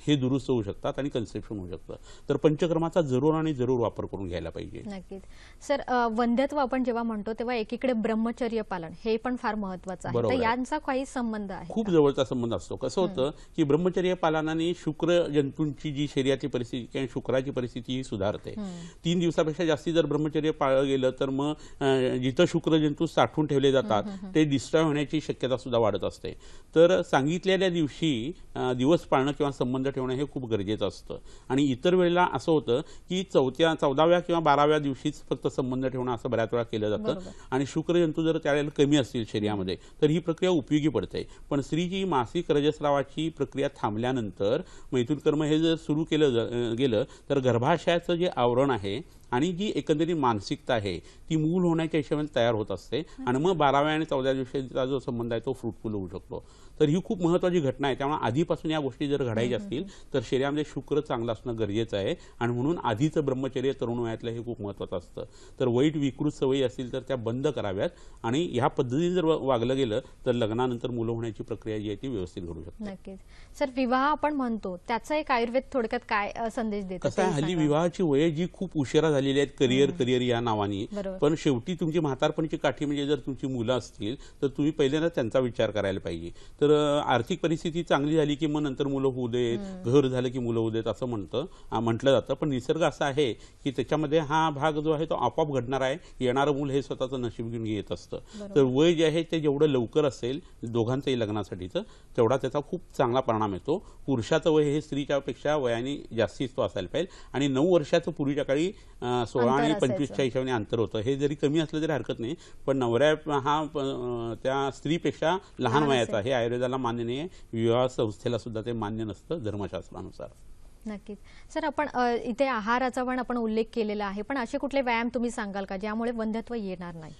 हे दुरुस्त होऊ शकतात आणि कन्सेप्शन होऊ शकतं तर पंचक्रमाचा जरूर आणि जरूर वापर करून घ्यायला पाहिजे नक्कीच सर वंध्यत्व आपण जेव्हा म्हणतो तेव्हा एकीकडे ब्रह्मचर्य पालन हे पण फार महत्वाचं आहे यांचा काही संबंध आहे खूप जवळचा संबंध असतो कसं होतं की ब्रह्मचर्य पालनाने शुक्र जंतूंची जी शरीराची परिस्थिती किंवा शुक्राची परिस्थिती सुधारते तीन दिवसापेक्षा जास्ती जर ब्रह्मचर्य पाळलं गेलं तर मग जिथं शुक्र जंतू साठवून ठेवले जातात ते डिस्ट्रॉय होण्याची शक्यता सुद्धा वाढत असते तर सांगितलेल्या दिवशी दिवस पाळणं किंवा संबंध ठेवणं हे खूप गरजेचं असतं आणि इतर वेळेला असं होतं की चौथ्या चौदाव्या किंवा बाराव्या दिवशीच फक्त संबंध ठेवणं असं बऱ्याच वेळा केलं जातं आणि शुक्रजंतू जर त्यावेळेला कमी असतील शरीरामध्ये तर ही प्रक्रिया उपयोगी पडते पण स्त्रीची मासिक रजस्रावाची प्रक्रिया थांबल्यानंतर कर्म हे जर सुरू केलं गेलं तर गर्भाशयाचं जे आवरण आहे आणि जी एकंदरीत मानसिकता आहे ती मूल होण्याच्या हिशोबाने तयार होत असते आणि मग बाराव्या आणि चौदा दिवशीचा जो संबंध आहे तो फ्रुटफुल होऊ शकतो तर ही खूप महत्वाची घटना आहे त्यामुळे आधीपासून या गोष्टी जर घडायच्या असतील तर शरीरामध्ये शुक्र चांगला असणं गरजेचं आहे आणि म्हणून आधीचं ब्रह्मचर्य तरुण वयातलं हे खूप महत्वाचं असतं तर वाईट विकृत सवयी असतील तर त्या बंद कराव्यात आणि ह्या पद्धतीने जर वागलं गेलं तर लग्नानंतर मुलं होण्याची प्रक्रिया जी आहे ती व्यवस्थित घडू शकते नक्कीच सर विवाह आपण म्हणतो त्याचा एक आयुर्वेद थोडक्यात काय संदेश देतो कसं हल्ली विवाहाची वय जी खूप उशिरा झालेली आहेत करिअर करिअर या नावाने पण शेवटी तुमची म्हातारपणची काठी म्हणजे जर तुमची मुलं असतील तर तुम्ही पहिल्यांदा त्यांचा विचार करायला पाहिजे तर आर्थिक परिस्थिती चांगली झाली की मग नंतर मुलं होऊ देत घर झालं की मुलं होऊ देत असं म्हणतं म्हटलं जातं पण निसर्ग असा आहे की त्याच्यामध्ये हा भाग जो आहे तो आपोआप घडणार आहे येणारं मूल हे स्वतःचं नशीब घेऊन येत असतं तर वय जे आहे ते जेवढं लवकर असेल दोघांचंही लग्नासाठीचं तेवढा त्याचा खूप चांगला परिणाम येतो पुरुषाचं वय हे स्त्रीच्या पेक्षा वयाने जास्तीच तो असायला पाहिजे आणि नऊ वर्षाचं पूर्वीच्या काळी सोळा आणि पंचवीसच्या हिशोबाने अंतर होतं हे जरी कमी असलं तरी हरकत नाही पण नवऱ्या हा त्या स्त्रीपेक्षा लहान वयाचा हे आयुर्वेद संप्रदायाला मान्य नाही विवाह संस्थेला सुद्धा ते मान्य नसतं धर्मशास्त्रानुसार नक्कीच सर आपण इथे आहाराचा पण आपण उल्लेख केलेला आहे पण असे कुठले व्यायाम तुम्ही सांगाल का ज्यामुळे वंध्यत्व येणार नाही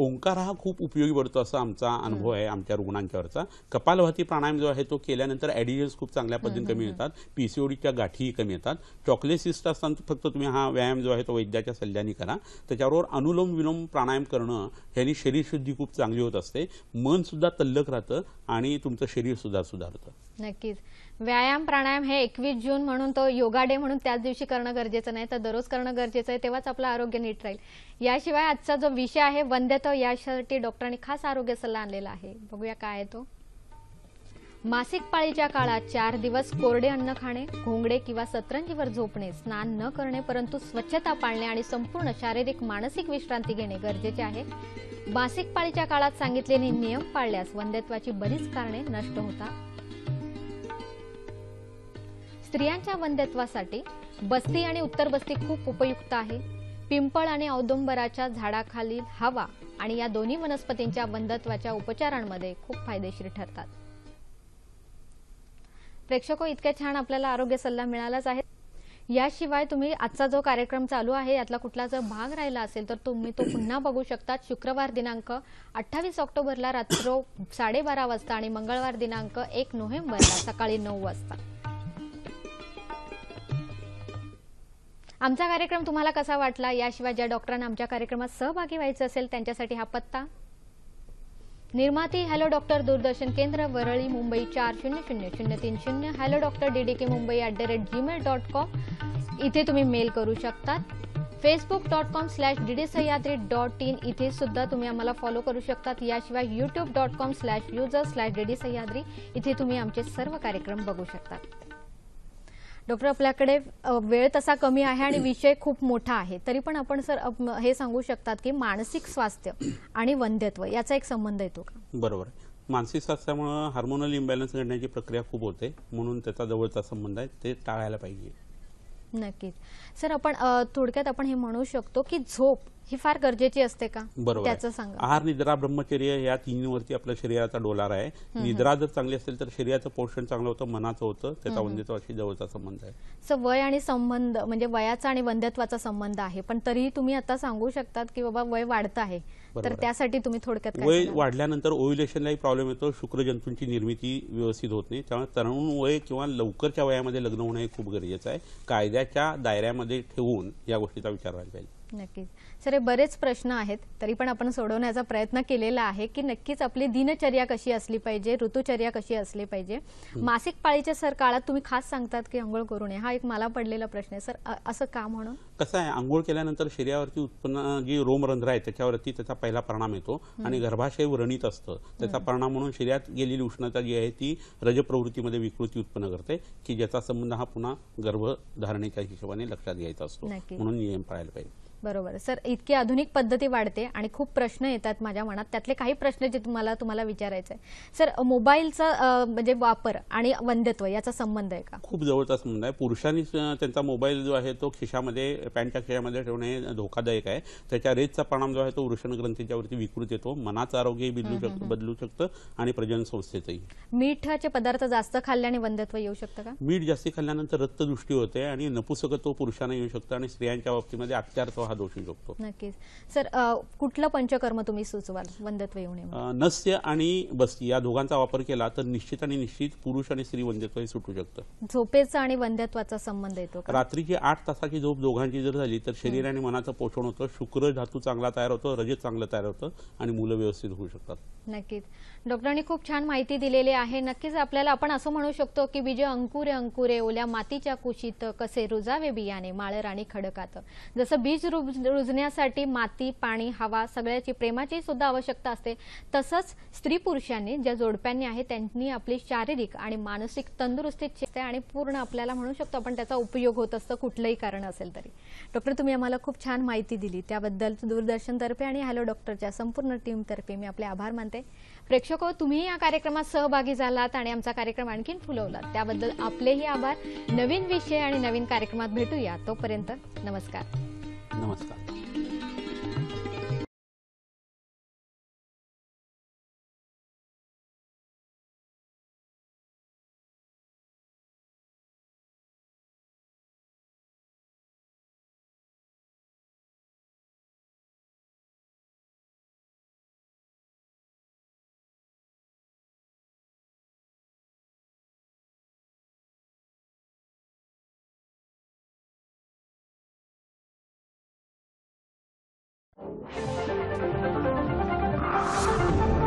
ओंकार हा खूप उपयोगी पडतो असा आमचा अनुभव आहे आमच्या रुग्णांच्यावरचा कपालभाती प्राणायाम जो आहे तो केल्यानंतर ॲडिजन्स खूप चांगल्या पद्धतीने कमी येतात पीसीओडीच्या गाठीही कमी येतात चॉकलेसिस्ट असताना फक्त तुम्ही हा व्यायाम जो आहे तो वैद्याच्या सल्ल्याने करा त्याच्याबरोबर अनुलोम विलोम प्राणायाम करणं ह्यानी शरीरशुद्धी खूप चांगली होत असते मन सुद्धा तल्लक राहतं आणि तुमचं शरीर सुद्धा सुधारतं नक्कीच व्यायाम प्राणायाम हे एकवीस जून म्हणून तो योगा डे म्हणून त्याच दिवशी करणं गरजेचं नाही तर दररोज करणं गरजेचं आहे तेव्हाच आपलं आरोग्य नीट राहील याशिवाय आजचा जो विषय आहे वंद्यत्व यासाठी डॉक्टरांनी खास आरोग्य सल्ला आणलेला आहे बघूया काय आहे तो मासिक पाळीच्या काळात चार दिवस कोरडे अन्न खाणे घोंगडे किंवा सतरंजीवर झोपणे स्नान न करणे परंतु स्वच्छता पाळणे आणि संपूर्ण शारीरिक मानसिक विश्रांती घेणे गरजेचे आहे मासिक पाळीच्या काळात सांगितलेले नियम पाळल्यास वंद्यत्वाची बरीच कारणे नष्ट होतात स्त्रियांच्या वंदत्वासाठी बस्ती आणि उत्तर बस्ती खूप उपयुक्त आहे पिंपळ आणि औदुंबराच्या झाडाखालील हवा आणि या दोन्ही वनस्पतींच्या वंदत्वाच्या उपचारांमध्ये खूप फायदेशीर ठरतात प्रेक्षको इतक्या छान आपल्याला आरोग्य सल्ला मिळालाच आहे याशिवाय तुम्ही आजचा जो कार्यक्रम चालू आहे यातला कुठला जर भाग राहिला असेल तर तुम्ही तो पुन्हा बघू शकता शुक्रवार दिनांक अठ्ठावीस ऑक्टोबरला रात्र साडेबारा वाजता आणि मंगळवार दिनांक एक नोव्हेंबरला सकाळी नऊ वाजता आमचा कार्यक्रम तुम्हाला कसा वाटला याशिवाय ज्या डॉक्टरांना आमच्या कार्यक्रमात सहभागी व्हायचं असेल त्यांच्यासाठी हा पत्ता निर्माती हॅलो डॉक्टर दूरदर्शन केंद्र वरळी मुंबई चार शून्य शून्य शून्य तीन शून्य hello doctor DDK Mumbai at the rate Gmail dot com इथे तुम्ही मेल करू शकता Facebook dot com slash DD Sahyadri dot in इथे सुद्धा तुम्ही आम्हाला फॉलो करू शकतात याशिवाय YouTube dot com slash user slash DD Sahyadri इथे तुम्ही आमचे सर्व कार्यक्रम बघू शकतात डॉक्टर आपल्याकडे वेळ तसा कमी आहे आणि विषय खूप मोठा आहे तरी पण आपण सर हे सांगू शकतात की मानसिक स्वास्थ्य आणि वंध्यत्व याचा एक संबंध येतो का बरोबर मानसिक स्वास्थ्यामुळे हार्मोनल इम्बॅलन्स घडण्याची प्रक्रिया खूप होते म्हणून त्याचा जवळचा संबंध आहे ते टाळायला पाहिजे नक्कीच सर आपण थोडक्यात आपण हे म्हणू शकतो की झोप ही फार गरजेची असते का बरोबर आहार निद्रा ब्रह्मचर्य या तिन्हीवरती आपल्या शरीराचा डोलार आहे निद्रा जर चांगली असेल तर शरीराचं पोषण चांगलं होतं मनाचं होतं त्याचा वंध्यत्वाशी जवळचा संबंध आहे सर वय आणि संबंध म्हणजे वयाचा आणि वंध्यत्वाचा संबंध आहे पण तरीही तुम्ही आता सांगू शकतात की बाबा वय वाढत आहे तर त्यासाठी तुम्ही थोडक्यात वय वाढल्यानंतर ओव्ह्युलेशनलाही प्रॉब्लेम येतो शुक्रजंतूंची निर्मिती व्यवस्थित होत नाही त्यामुळे तरुण वय किंवा लवकरच्या वयामध्ये लग्न होणं हे खूप गरजेचं आहे कायद्याच्या दायऱ्यामध्ये ठेवून या गोष्टीचा विचार व्हायला पाहिजे नक्कीच सर हे बरेच प्रश्न आहेत तरी पण आपण सोडवण्याचा प्रयत्न केलेला आहे की नक्कीच आपली दिनचर्या कशी असली पाहिजे ऋतुचर्या कशी असली पाहिजे मासिक पाळीच्या सर काळात तुम्ही खास सांगतात की आंघोळ करू नये हा एक मला पडलेला प्रश्न आहे सर असं का म्हणून कसं आहे आंघोळ केल्यानंतर शरीरावरती उत्पन्न जी रोमरंध्र आहे त्याच्यावरती त्याचा पहिला परिणाम येतो आणि गर्भाशय व्रणित असतं त्याचा परिणाम म्हणून शरीरात गेलेली उष्णता जी आहे ती रजप्रवृत्तीमध्ये विकृती उत्पन्न करते की ज्याचा संबंध हा पुन्हा गर्भधारणेच्या हिशोबाने लक्षात घ्यायचा असतो म्हणून नियम पाळायला पाहिजे बरोबर सर इतकी आधुनिक पद्धती वाढते आणि खूप प्रश्न येतात माझ्या मनात त्यातले काही प्रश्न जे तुम्हाला तुम्हाला विचारायचे सर मोबाईलचा म्हणजे वापर आणि वंध्यत्व याचा संबंध आहे का खूप जवळचा संबंध आहे पुरुषांनी त्यांचा मोबाईल जो आहे तो खिशामध्ये पॅन्टच्या खिशामध्ये ठेवणे धोकादायक आहे त्याच्या रेजचा परिणाम जो आहे तो वृषण ग्रंथीच्यावरती विकृत येतो मनाचं आरोग्य बदलू शकतो बदलू शकतं आणि प्रजन संस्थेचंही मीठाचे पदार्थ जास्त खाल्ल्याने वंध्यत्व येऊ शकतं का मीठ जास्त खाल्ल्यानंतर रक्तदृष्टी होते आणि नपुसकत्व पुरुषांना येऊ शकतं आणि स्त्रियांच्या बाबतीमध्ये अत्यार्थ हा दोष शकतो नक्कीच सर कुठलं पंचकर्म तुम्ही सुचवाल वंदत्व येऊ नस्य आणि बस्ती या दोघांचा वापर केला तर निश्चित आणि निश्चित पुरुष आणि स्त्री वंदत्व हे सुटू शकतं झोपेचा आणि वंदत्वाचा संबंध येतो रात्रीची आठ तासाची झोप दोघांची जर झाली तर शरीर आणि मनाचं पोषण होतं शुक्र धातू चांगला तयार होतो रजत चांगलं तयार होतं आणि मुलं व्यवस्थित होऊ शकतात नक्कीच डॉक्टरांनी खूप छान माहिती दिलेली आहे नक्कीच आपल्याला आपण असं म्हणू शकतो की बीजे अंकुरे अंकुरे ओल्या मातीच्या कुशीत कसे रुजावे बियाणे माळर आणि खडकात जसं बीज रुजण्यासाठी माती पाणी हवा सगळ्याची प्रेमाची सुद्धा आवश्यकता असते तसंच स्त्री पुरुषांनी ज्या जोडप्यांनी आहे त्यांनी आपली शारीरिक आणि मानसिक तंदुरुस्ती आणि पूर्ण आपल्याला म्हणू शकतो आपण त्याचा उपयोग होत असतो कुठलंही कारण असेल तरी डॉक्टर तुम्ही आम्हाला खूप छान माहिती दिली त्याबद्दल दूरदर्शनतर्फे आणि हॅलो डॉक्टरच्या संपूर्ण टीमतर्फे मी आपले आभार मानते प्रेक्षको हो, तुम्ही या कार्यक्रमात सहभागी झालात आणि आमचा कार्यक्रम आणखीन फुलवला त्याबद्दल आपलेही आभार नवीन विषय आणि नवीन कार्यक्रमात भेटूया तोपर्यंत नमस्कार नमस्कार you